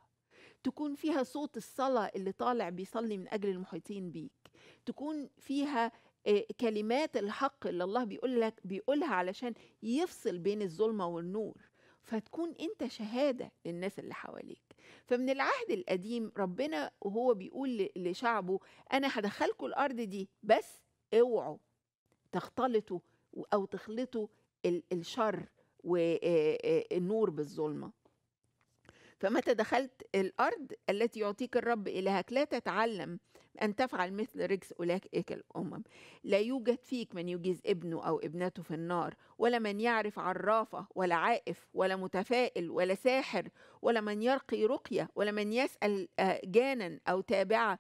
Speaker 1: تكون فيها صوت الصلاة اللي طالع بيصلي من أجل المحيطين بيك تكون فيها آه، كلمات الحق اللي الله بيقول لك بيقولها علشان يفصل بين الظلمة والنور فتكون انت شهادة للناس اللي حواليك فمن العهد القديم ربنا وهو بيقول لشعبه أنا هدخلكم الأرض دي بس اوعوا تختلطوا أو تخلطوا الشر والنور آه، آه، بالظلمه فمتى دخلت الأرض التي يعطيك الرب إلهك لا تتعلم أن تفعل مثل رجس أولئك الأمم لا يوجد فيك من يجيز ابنه أو ابنته في النار ولا من يعرف عرافة ولا عائف ولا متفائل ولا ساحر ولا من يرقي رقية ولا من يسأل آه، جانا أو تابعة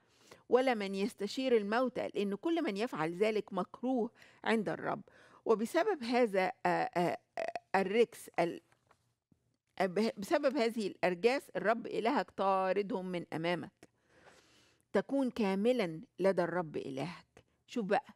Speaker 1: ولا من يستشير الموتى لأن كل من يفعل ذلك مكروه عند الرب وبسبب هذا آه، آه، الركس بسبب هذه الأرجاس الرب إلهك طاردهم من أمامك تكون كاملا لدى الرب إلهك شوف بقى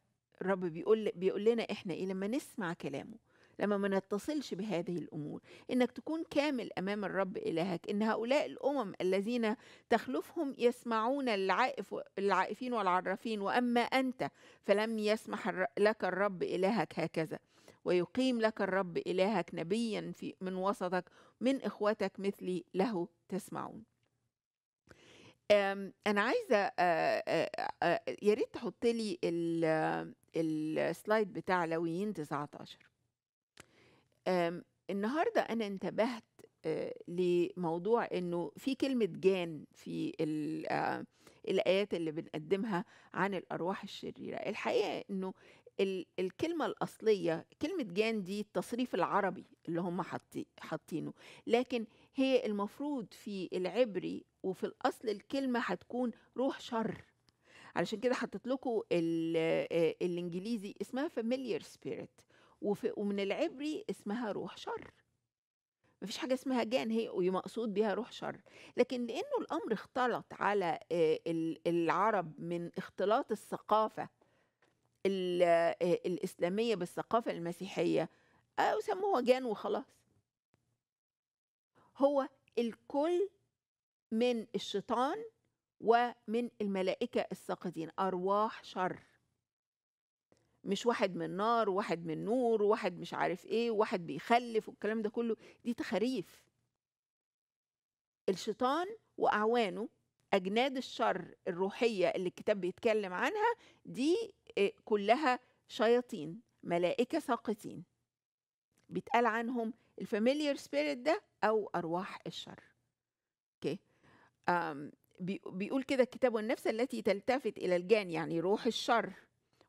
Speaker 1: الرب بيقول بيقول لنا احنا ايه لما نسمع كلامه لما ما نتصلش بهذه الامور انك تكون كامل امام الرب الهك ان هؤلاء الامم الذين تخلفهم يسمعون العائف العائفين والعرافين واما انت فلم يسمح لك الرب الهك هكذا ويقيم لك الرب الهك نبيا في من وسطك من إخواتك مثلي له تسمعون أنا عايزة آه، آه، آه، يا ريت تحط لي السلايد بتاع لويين 19 النهاردة أنا انتبهت لموضوع انه في كلمه جان في الايات اللي بنقدمها عن الارواح الشريره الحقيقه انه الكلمة الأصلية كلمة جان دي التصريف العربي اللي هم حاطينه لكن هي المفروض في العبري وفي الأصل الكلمة هتكون روح شر علشان كده حطيت لكم آه، الإنجليزي اسمها familiar spirit ومن العبري اسمها روح شر مفيش حاجة اسمها جان هي مقصود بها روح شر لكن لأنه الأمر اختلط على آه، العرب من اختلاط الثقافة الإسلامية بالثقافة المسيحية أو سموها جان وخلاص هو الكل من الشيطان ومن الملائكة الساقطين أرواح شر مش واحد من نار واحد من نور واحد مش عارف ايه واحد بيخلف والكلام ده كله دي تخاريف الشيطان وأعوانه اجناد الشر الروحيه اللي الكتاب بيتكلم عنها دي آه، كلها شياطين ملائكه ساقطين بيتقال عنهم الفاميليار سبيريت ده او ارواح الشر اوكي بيقول كده الكتاب والنفس التي تلتفت الى الجان يعني روح الشر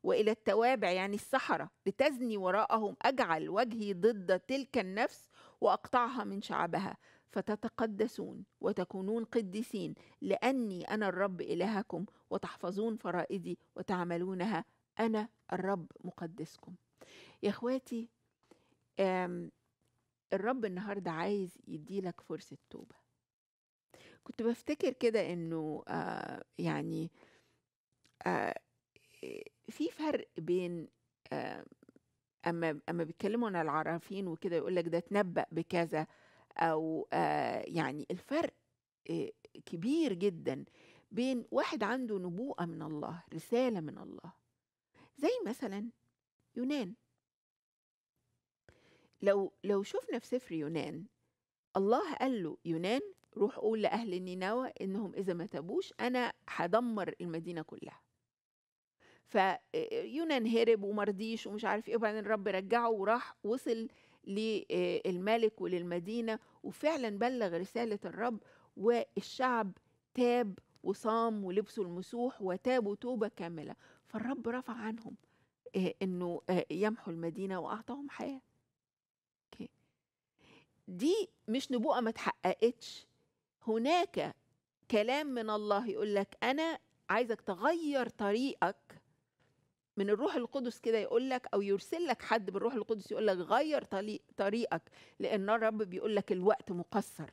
Speaker 1: والى التوابع يعني السحره لتزني وراءهم اجعل وجهي ضد تلك النفس واقطعها من شعبها فتتقدسون وتكونون قديسين لأني أنا الرب إلهكم وتحفظون فرائدي وتعملونها أنا الرب مقدسكم يا إخواتي الرب النهاردة عايز يديلك فرصة توبة كنت بفتكر كده إنه آه يعني آه في فرق بين آه أما أما بيتكلموا عن العرافين وكده يقول لك ده تنبأ بكذا او آه، يعني الفرق آه، كبير جدا بين واحد عنده نبوءه من الله رساله من الله زي مثلا يونان لو لو شفنا في سفر يونان الله قال له يونان روح قول لأهل نينوى إنهم إذا ما تابوش أنا هدمر المدينة كلها فيونان آه، هرب ومرضيش ومش عارف إيه وبعدين الرب رجعه وراح وصل للملك آه، وللمدينة وفعلا بلغ رسالة الرب والشعب تاب وصام ولبسوا المسوح وتابوا توبة كاملة فالرب رفع عنهم آه، انه آه، يمحو المدينة واعطاهم حياة دي مش نبوءة ما تحققتش هناك كلام من الله يقول لك انا عايزك تغير طريقك من الروح القدس كده يقول لك او يرسل لك حد بالروح القدس يقول لك غير طريقك لان الرب بيقول لك الوقت مقصر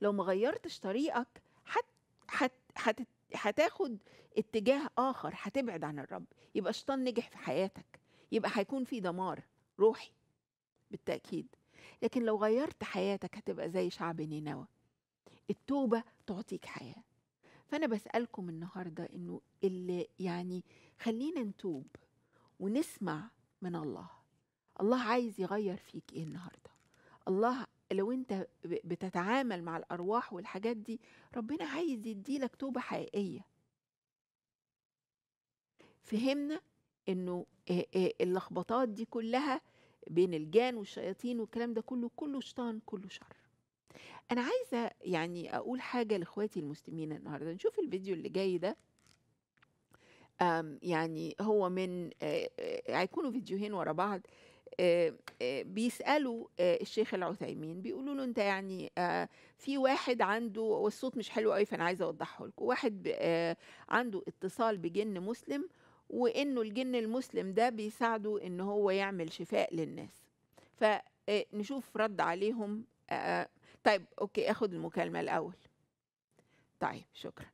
Speaker 1: لو ما غيرتش طريقك حت حت حت هتاخد اتجاه اخر هتبعد عن الرب يبقى الشيطان نجح في حياتك يبقى هيكون في دمار روحي بالتاكيد لكن لو غيرت حياتك هتبقى زي شعب نينوى التوبه تعطيك حياه فانا بسالكم النهارده انه اللي يعني خلينا نتوب ونسمع من الله الله عايز يغير فيك ايه النهارده الله لو انت بتتعامل مع الارواح والحاجات دي ربنا عايز يديلك توبه حقيقيه فهمنا انه اللخبطات دي كلها بين الجان والشياطين والكلام ده كله كله شيطان كله شر أنا عايزة يعني أقول حاجة لإخواتي المسلمين النهاردة نشوف الفيديو اللي جاي ده يعني هو من آه، آه، هيكونوا فيديوهين ورا بعض آه، بيسالوا الشيخ العثيمين بيقولوا له انت يعني في واحد عنده والصوت مش حلو قوي فانا عايزه اوضحه لكم واحد عنده اتصال بجن مسلم وانه الجن المسلم ده بيساعده ان هو يعمل شفاء للناس فنشوف رد عليهم طيب اوكي اخد المكالمه الاول طيب شكرا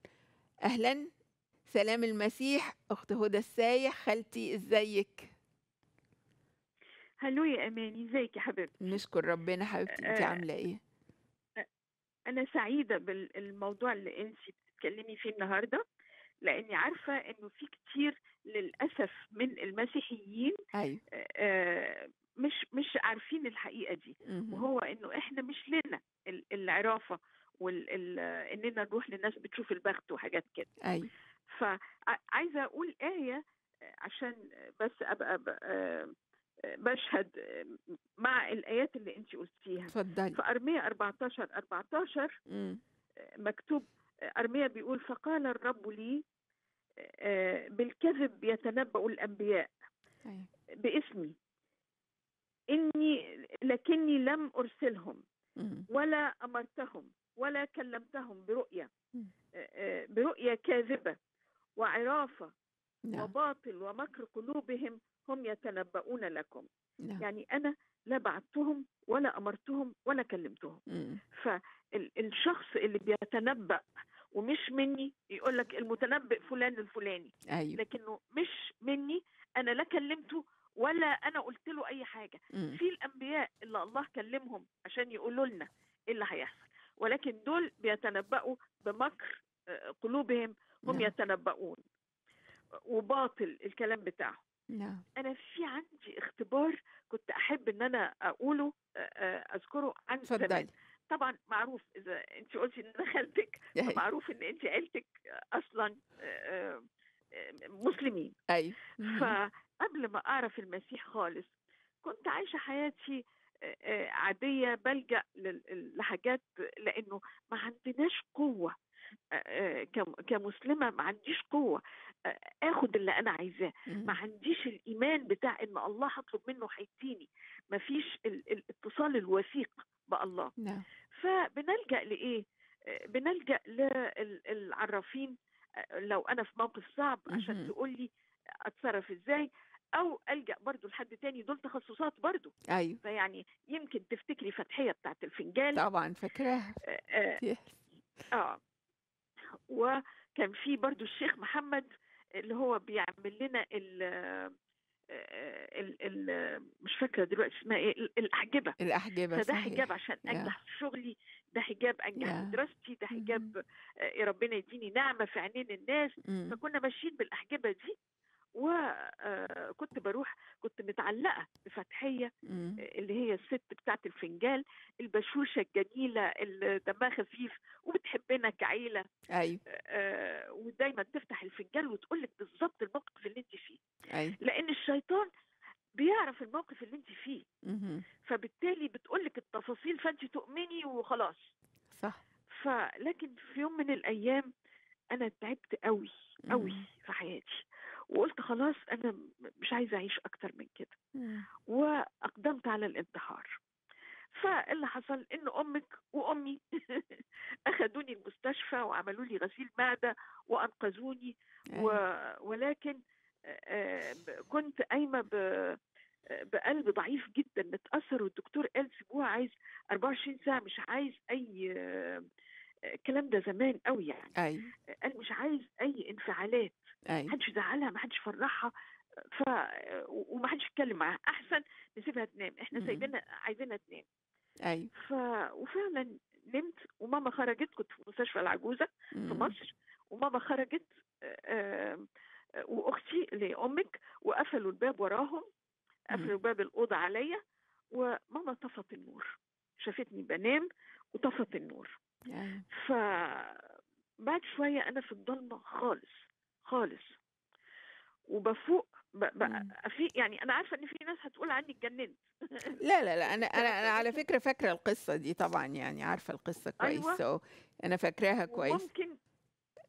Speaker 1: اهلا سلام المسيح اخت هدى السايح خالتي ازيك هلو يا اماني ازيك يا حبيبتي نشكر ربنا حبيبتي
Speaker 3: انت آه، عامله ايه انا سعيده بالموضوع اللي انت بتتكلمي فيه النهارده لاني عارفه انه في كتير للاسف من المسيحيين أيوة. آه، آه، مش مش عارفين الحقيقه دي وهو انه احنا مش لنا العرافه وال اننا نروح للناس بتشوف البخت وحاجات كده اي أيوة. فعايزه اقول ايه عشان بس ابقى بشهد آه، آه، مع الايات اللي انت قلتيها اتفضلي ارميه 14 14 مكتوب ارميه بيقول فقال الرب لي آه، بالكذب يتنبأ الانبياء أيوة. باسمي إني لكني لم أرسلهم ولا أمرتهم ولا كلمتهم برؤية آه، آه، برؤية كاذبة وعرافة نعم. وباطل ومكر قلوبهم هم يتنبؤون لكم نعم. يعني أنا لا بعثتهم ولا أمرتهم ولا كلمتهم فالشخص اللي بيتنبأ ومش مني يقول لك المتنبئ فلان الفلاني أيوة. لكنه مش مني انا لا كلمته ولا انا قلت له اي حاجه مم. في الانبياء اللي الله كلمهم عشان يقولوا لنا ايه اللي هيحصل ولكن دول بيتنبأوا بمكر آه، قلوبهم هم لا. نعم. يتنبؤون وباطل الكلام بتاعهم لا. نعم. انا في عندي اختبار كنت احب ان انا اقوله آه، آه، اذكره عن اتفضلي طبعا معروف اذا انت قلتي ان انا خالتك معروف ان انت عيلتك اصلا مسلمين أي. فقبل ما أعرف المسيح خالص كنت عايشة حياتي عادية بلجأ لحاجات لأنه ما عندناش قوة كمسلمة ما عنديش قوة اخد اللي انا عايزاه ما عنديش الايمان بتاع ان الله هطلب منه هيديني ما فيش الاتصال الوثيق بالله نعم. فبنلجأ لايه بنلجأ للعرافين لو انا في موقف صعب عشان تقول لي اتصرف ازاي او الجا برضو لحد تاني دول تخصصات برضو ايوه فيعني يمكن تفتكري فتحيه بتاعه الفنجان
Speaker 1: طبعا فاكراها اه, آه.
Speaker 3: آه وكان في برضو الشيخ محمد اللي هو بيعمل لنا آه، ال مش فاكره دلوقتي اسمها ايه الاحجبه الاحجبه فده حجاب عشان انجح في شغلي ده حجاب انجح في دراستي ده حجاب آه، إيه، ربنا يديني نعمه في عينين الناس فكنا ماشيين بالاحجبه دي وكنت بروح كنت متعلقه بفتحيه اللي هي الست بتاعه الفنجال البشوشه الجميله اللي دمها خفيف وبتحبنا كعيله ايوه آه، آه، ودايما تفتح الفنجال وتقول لك بالظبط الموقف اللي انت فيه أيوة. لان الشيطان بيعرف الموقف اللي انت فيه فبالتالي بتقول لك التفاصيل فانت تؤمني وخلاص صح فلكن في يوم من الايام انا تعبت قوي قوي في حياتي وقلت خلاص انا مش عايزه اعيش اكتر من كده واقدمت على الانتحار فاللي حصل ان امك وامي اخذوني المستشفى وعملوا لي غسيل معده وانقذوني و... ولكن كنت قايمه ب... بقلب ضعيف جدا متاثر والدكتور قال سيبوها عايز 24 ساعه مش عايز اي الكلام ده زمان قوي يعني أي. قال مش عايز اي انفعالات أيوة. ما حدش زعلها ما حدش فرحها ف وما حدش يتكلم معاها احسن نسيبها تنام احنا سايبينها عايزينها تنام ايوه ف وفعلا نمت وماما خرجت كنت في مستشفى العجوزه في مصر وماما خرجت واختي اللي امك وقفلوا الباب وراهم قفلوا باب الاوضه عليا وماما طفت النور شافتني بنام وطفت النور أيوة. ف بعد شويه انا في الضلمه خالص خالص وبفوق في يعني انا عارفه ان في ناس هتقول عني اتجننت
Speaker 1: لا لا لا انا انا انا على فكره فاكره القصه دي طبعا يعني عارفه القصه كويس أيوة. انا فاكراها كويس ممكن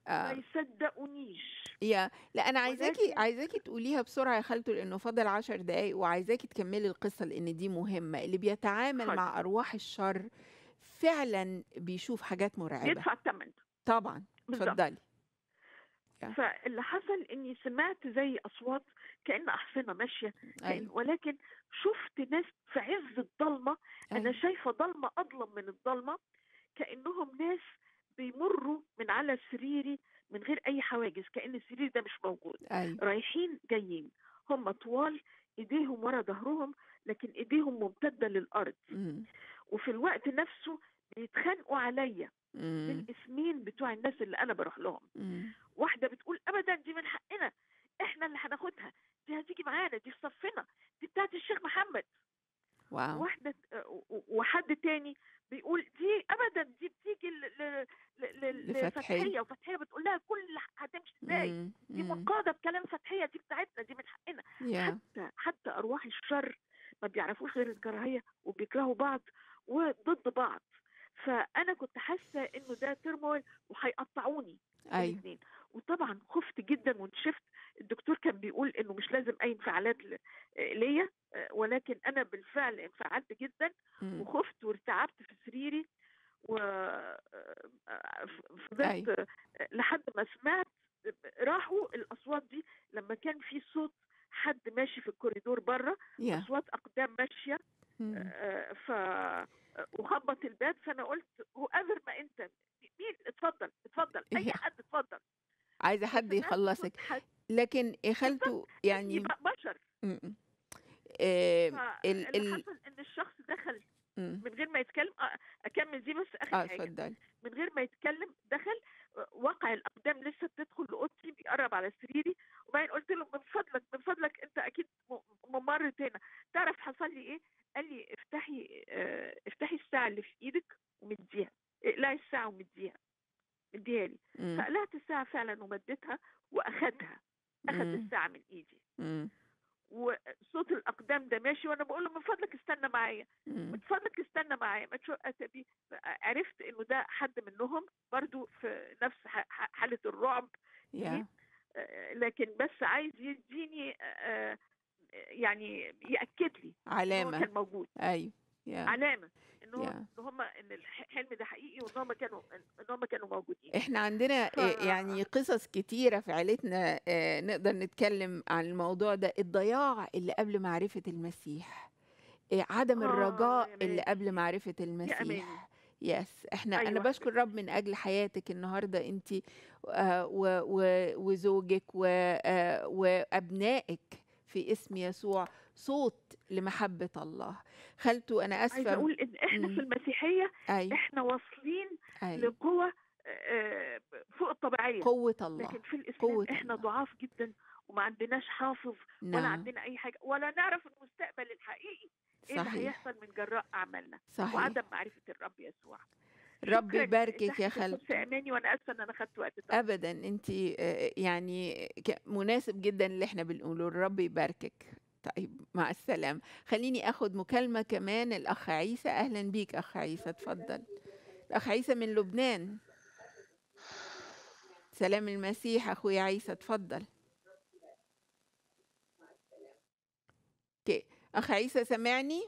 Speaker 1: آه. ما
Speaker 3: يصدقونيش
Speaker 1: يا لا انا عايزاكي عايزاكي تقوليها بسرعه يا خالته لانه فاضل عشر دقايق وعايزاكي تكملي القصه لان دي مهمه اللي بيتعامل خلص. مع ارواح الشر فعلا بيشوف حاجات مرعبه يدفع الثمن طبعا اتفضلي
Speaker 3: فاللي حصل اني سمعت زي اصوات كان احصنه ماشيه كأن أيوة. ولكن شفت ناس في عز الضلمه انا أيوة. شايفه ضلمه اظلم من الضلمه كانهم ناس بيمروا من على سريري من غير اي حواجز كان السرير ده مش موجود أي. أيوة. رايحين جايين هم طوال ايديهم ورا ظهرهم لكن ايديهم ممتده للارض م. وفي الوقت نفسه بيتخانقوا عليا بالاسمين بتوع الناس اللي انا بروح لهم م. واحده بتقول ابدا دي من حقنا احنا اللي هناخدها دي هتيجي معانا دي في صفنا دي بتاعت الشيخ محمد
Speaker 1: واو. واحده
Speaker 3: آه، وحد تاني بيقول دي ابدا دي بتيجي لفتحيه وفتحيه بتقول لها كل هتمشي ازاي دي منقاده بكلام فتحيه دي بتاعتنا دي من حقنا حتى حتى ارواح الشر ما بيعرفوش غير الكراهيه وبيكرهوا بعض وضد بعض فانا كنت حاسه انه ده ترمويل وهيقطعوني أيوة. وطبعا خفت جدا ونشفت الدكتور كان بيقول انه مش لازم اي انفعالات ليا ولكن انا بالفعل انفعلت جدا وخفت وارتعبت في سريري و أيوة. لحد ما سمعت راحوا الاصوات دي لما كان في صوت حد ماشي في الكوريدور بره yeah. اصوات اقدام ماشيه آه، ف وخبط الباب فانا قلت هو ما انت مين اتفضل اتفضل اي حد اتفضل
Speaker 1: عايزة حد يخلصك لكن خالته يعني بشر آه، ال ال
Speaker 3: ان الشخص دخل من غير ما يتكلم آه، اكمل دي بس اخر آه حاجه من غير ما يتكلم دخل آه، وقع الاقدام لسه بتدخل لاوضتي بيقرب على سريري وبعدين قلت له من فضلك من فضلك انت اكيد ممرض هنا تعرف حصل لي ايه؟ قال لي افتحي افتحي الساعه اللي في ايدك ومديها اقلعي الساعه ومديها ديالي فقلعت الساعة فعلا ومدتها وأخدها أخد مم. الساعة من إيدي وصوت الأقدام ده ماشي وأنا بقول له من فضلك استنى معايا من فضلك استنى معايا ما عرفت إنه ده حد منهم برضو في نفس حالة الرعب yeah. إيه؟ آه، لكن بس عايز يديني آه، آه، يعني يأكد لي علامة كان موجود أيوه
Speaker 2: yeah. علامه ان yeah.
Speaker 3: هم ان الحلم ده حقيقي وان هم كانوا ان هم كانوا موجودين
Speaker 1: احنا عندنا ف... إيه، يعني قصص كتيره في عيلتنا آه، نقدر نتكلم عن الموضوع ده الضياع اللي قبل معرفه المسيح آه، عدم آه، الرجاء اللي قبل معرفه المسيح يس احنا أيوة. انا بشكر رب من اجل حياتك النهارده انت وزوجك وابنائك في اسم يسوع صوت لمحبة الله خالته أنا أسفة عايز أقول إن إحنا في المسيحية أي. أيوه. إحنا
Speaker 3: واصلين أي. أيوه. لقوة آه، فوق الطبيعية قوة الله لكن في الإسلام قوة إحنا الله. ضعاف جدا وما عندناش حافظ نعم. ولا عندنا أي حاجة ولا نعرف المستقبل الحقيقي صحيح. إيه اللي هيحصل من جراء أعمالنا صحيح. وعدم معرفة الرب يسوع
Speaker 1: رب يباركك يا خالد
Speaker 3: اماني وانا اسفه ان انا خدت وقت طبعا. ابدا
Speaker 1: انت آه، يعني مناسب جدا اللي احنا بنقوله الرب يباركك طيب مع السلامة خليني أخذ مكالمة كمان الأخ عيسى أهلا بيك أخ عيسى اتفضل الأخ عيسى من لبنان سلام المسيح أخويا عيسى اتفضل اوكي أخ عيسى سمعني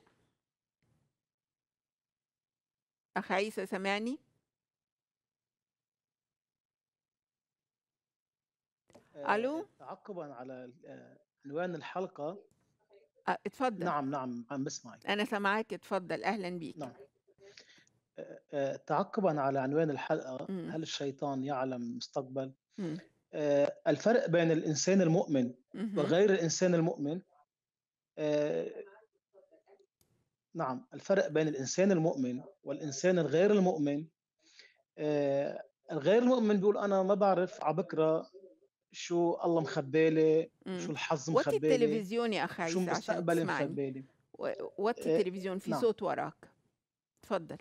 Speaker 4: أخ عيسى سمعني آه، ألو تعقبا على آه، عنوان الحلقة آه، اتفضل نعم نعم عم آه، بسمعك
Speaker 1: أنا سامعاك اتفضل أهلا نعم بيك
Speaker 4: آه، تعقبا على عنوان الحلقة مم. هل الشيطان يعلم مستقبل مم. الفرق بين الإنسان المؤمن وغير الإنسان المؤمن نعم الفرق بين الإنسان المؤمن والإنسان الغير المؤمن الغير المؤمن بيقول أنا ما بعرف على بكرة شو الله لي شو الحظ لي وطي التلفزيون
Speaker 1: يا اخي عيسى شو مستقبلي
Speaker 4: لي وطي آه، التلفزيون في نعم. صوت وراك تفضل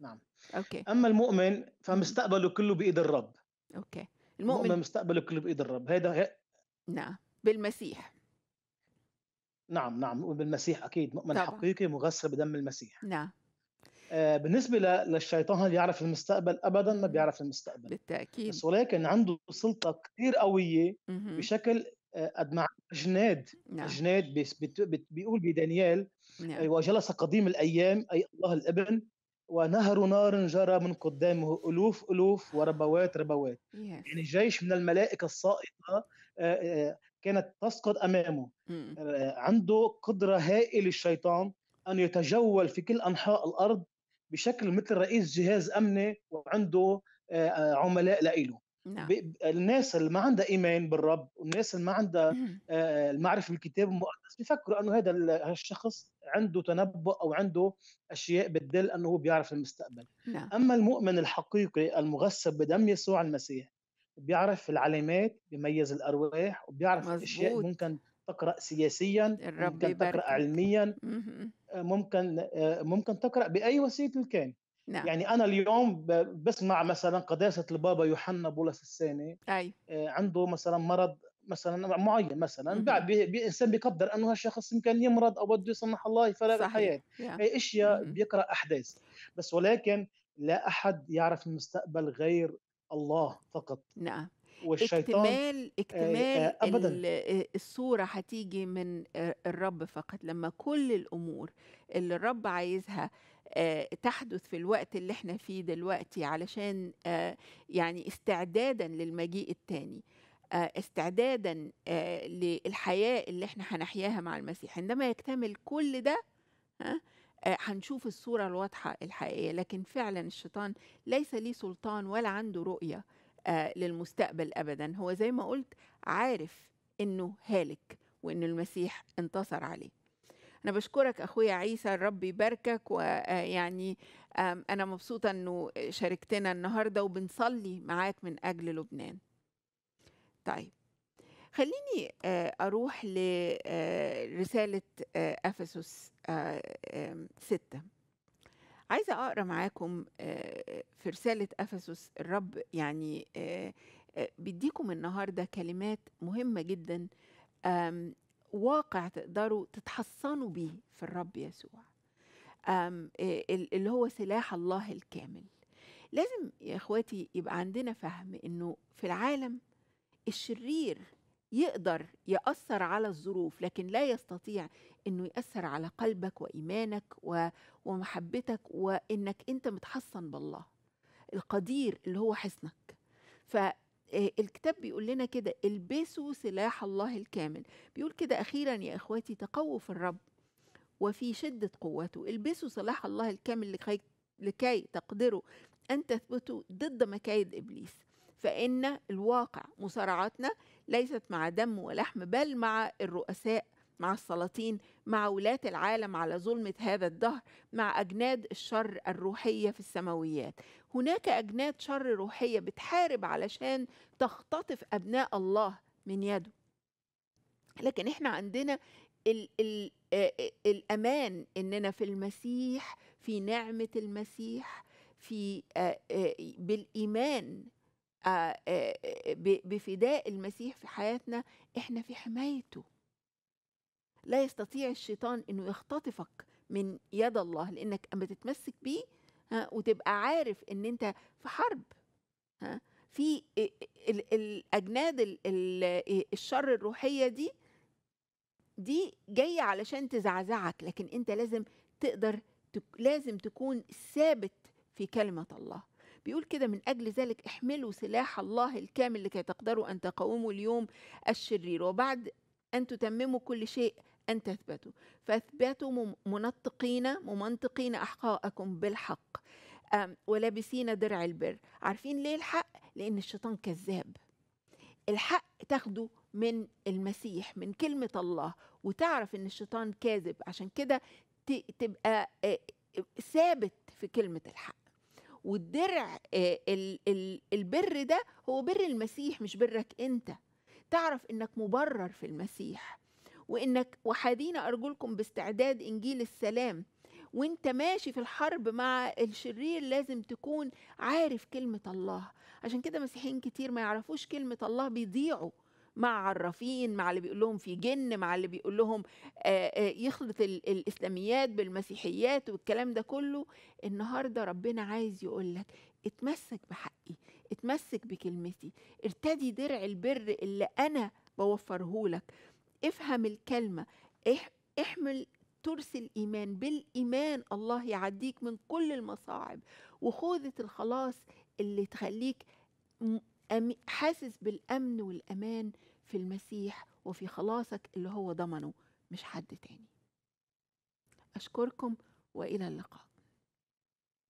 Speaker 4: نعم اوكي اما المؤمن فمستقبله كله بايد الرب اوكي المؤمن, المؤمن مستقبله كله بايد الرب هيدا هي...
Speaker 1: نعم بالمسيح
Speaker 4: نعم نعم بالمسيح اكيد مؤمن طبعا. حقيقي مغسل بدم المسيح نعم آه، بالنسبة للشيطان هل يعرف المستقبل؟ أبدا ما بيعرف المستقبل بالتأكيد بس ولكن عنده سلطة كثير قوية مهم. بشكل آه، قد ما جناد نعم. جناد بيقول بدانيال نعم. وجلس قديم الأيام أي الله الابن ونهر نار جرى من قدامه ألوف ألوف وربوات ربوات yes. يعني جيش من الملائكة السائطة آه، كانت تسقط أمامه mm. عنده قدرة هائلة الشيطان أن يتجول في كل أنحاء الأرض بشكل مثل رئيس جهاز امني وعنده آه، عملاء لإله نعم. الناس اللي ما عندها ايمان بالرب والناس اللي ما عندها آه، المعرفه بالكتاب المقدس بيفكروا انه هذا الشخص عنده تنبؤ او عنده اشياء بتدل انه هو بيعرف المستقبل نعم. اما المؤمن الحقيقي المغسل بدم يسوع المسيح بيعرف العلامات بيميز الارواح وبيعرف مزبوط. اشياء ممكن تقرا سياسيا الرب ممكن تقرا علميا مم. ممكن آه، ممكن تقرا باي وسيله كان نعم. يعني انا اليوم بسمع مثلا قداسه البابا يوحنا بولس الثاني أي. آه، عنده مثلا مرض مثلا معين مثلا بعد الانسان بيقدر انه هالشخص يمكن يمرض او بده يسمح الله يفرغ الحياه هي اشياء بيقرا احداث بس ولكن لا احد يعرف المستقبل غير الله فقط نعم والشيطان اكتمال آه، اكتمال آه، أبداً.
Speaker 1: آه، الصورة هتيجي من الرب فقط لما كل الأمور اللي الرب عايزها تحدث في الوقت اللي احنا فيه دلوقتي علشان يعني استعدادا للمجيء الثاني استعدادا للحياة اللي احنا هنحياها مع المسيح عندما يكتمل كل ده ها هنشوف الصورة الواضحة الحقيقية لكن فعلا الشيطان ليس ليه سلطان ولا عنده رؤية آه، للمستقبل أبدا هو زي ما قلت عارف إنه هالك وإن المسيح انتصر عليه أنا بشكرك أخويا عيسى الرب يباركك ويعني آه، أنا مبسوطة إنه شاركتنا النهاردة وبنصلي معاك من أجل لبنان طيب خليني آه، أروح لرسالة أفسس ستة عايزة أقرأ معاكم في رسالة أفسس الرب يعني بيديكم النهاردة كلمات مهمة جدا آمم، واقع تقدروا تتحصنوا بيه في الرب يسوع آمم، اللي هو سلاح الله الكامل لازم يا اخواتي يبقى عندنا فهم انه في العالم الشرير يقدر يأثر على الظروف لكن لا يستطيع انه ياثر على قلبك وايمانك و... ومحبتك وانك انت متحصن بالله القدير اللي هو حصنك ف آه، الكتاب بيقول لنا كده البسوا سلاح الله الكامل بيقول كده اخيرا يا اخواتي تقووا في الرب وفي شده قوته البسوا سلاح الله الكامل لكي, لكي تقدروا ان تثبتوا ضد مكايد ابليس فان الواقع مصارعاتنا ليست مع دم ولحم بل مع الرؤساء مع السلاطين مع ولاة العالم على ظلمة هذا الدهر مع أجناد الشر الروحية في السماويات هناك أجناد شر روحية بتحارب علشان تختطف أبناء الله من يده لكن احنا عندنا الـ الـ الأمان إننا في المسيح في نعمة المسيح في بالإيمان بفداء المسيح في حياتنا احنا في حمايته لا يستطيع الشيطان انه يختطفك من يد الله لانك اما تتمسك بيه ها وتبقى عارف ان انت في حرب ها في الاجناد الشر الروحيه دي دي جايه علشان تزعزعك لكن انت لازم تقدر لازم تكون ثابت في كلمه الله بيقول كده من أجل ذلك احملوا سلاح الله الكامل لكي تقدروا أن تقاوموا اليوم الشرير وبعد أن تتمموا كل شيء أن تثبتوا فاثبتوا منطقين ممنطقين أحقاءكم بالحق ولابسين درع البر عارفين ليه الحق لأن الشيطان كذاب الحق تاخده من المسيح من كلمة الله وتعرف إن الشيطان كاذب عشان كده تبقى ثابت في كلمة الحق والدرع البر ده هو بر المسيح مش برك انت تعرف انك مبرر في المسيح وإنك وحدينا أرجلكم باستعداد إنجيل السلام وانت ماشي في الحرب مع الشرير لازم تكون عارف كلمة الله عشان كده مسيحيين كتير ما يعرفوش كلمة الله بيضيعوا مع عرافين مع اللي بيقول لهم في جن مع اللي بيقول لهم آه، آه، يخلط الاسلاميات بالمسيحيات والكلام ده كله النهارده ربنا عايز يقول لك اتمسك بحقي اتمسك بكلمتي ارتدي درع البر اللي انا بوفره لك افهم الكلمة احمل ترس الإيمان بالإيمان الله يعديك من كل المصاعب وخوذة الخلاص اللي تخليك حاسس بالأمن والأمان في المسيح وفي خلاصك اللي هو ضمنه مش حد تاني أشكركم وإلى اللقاء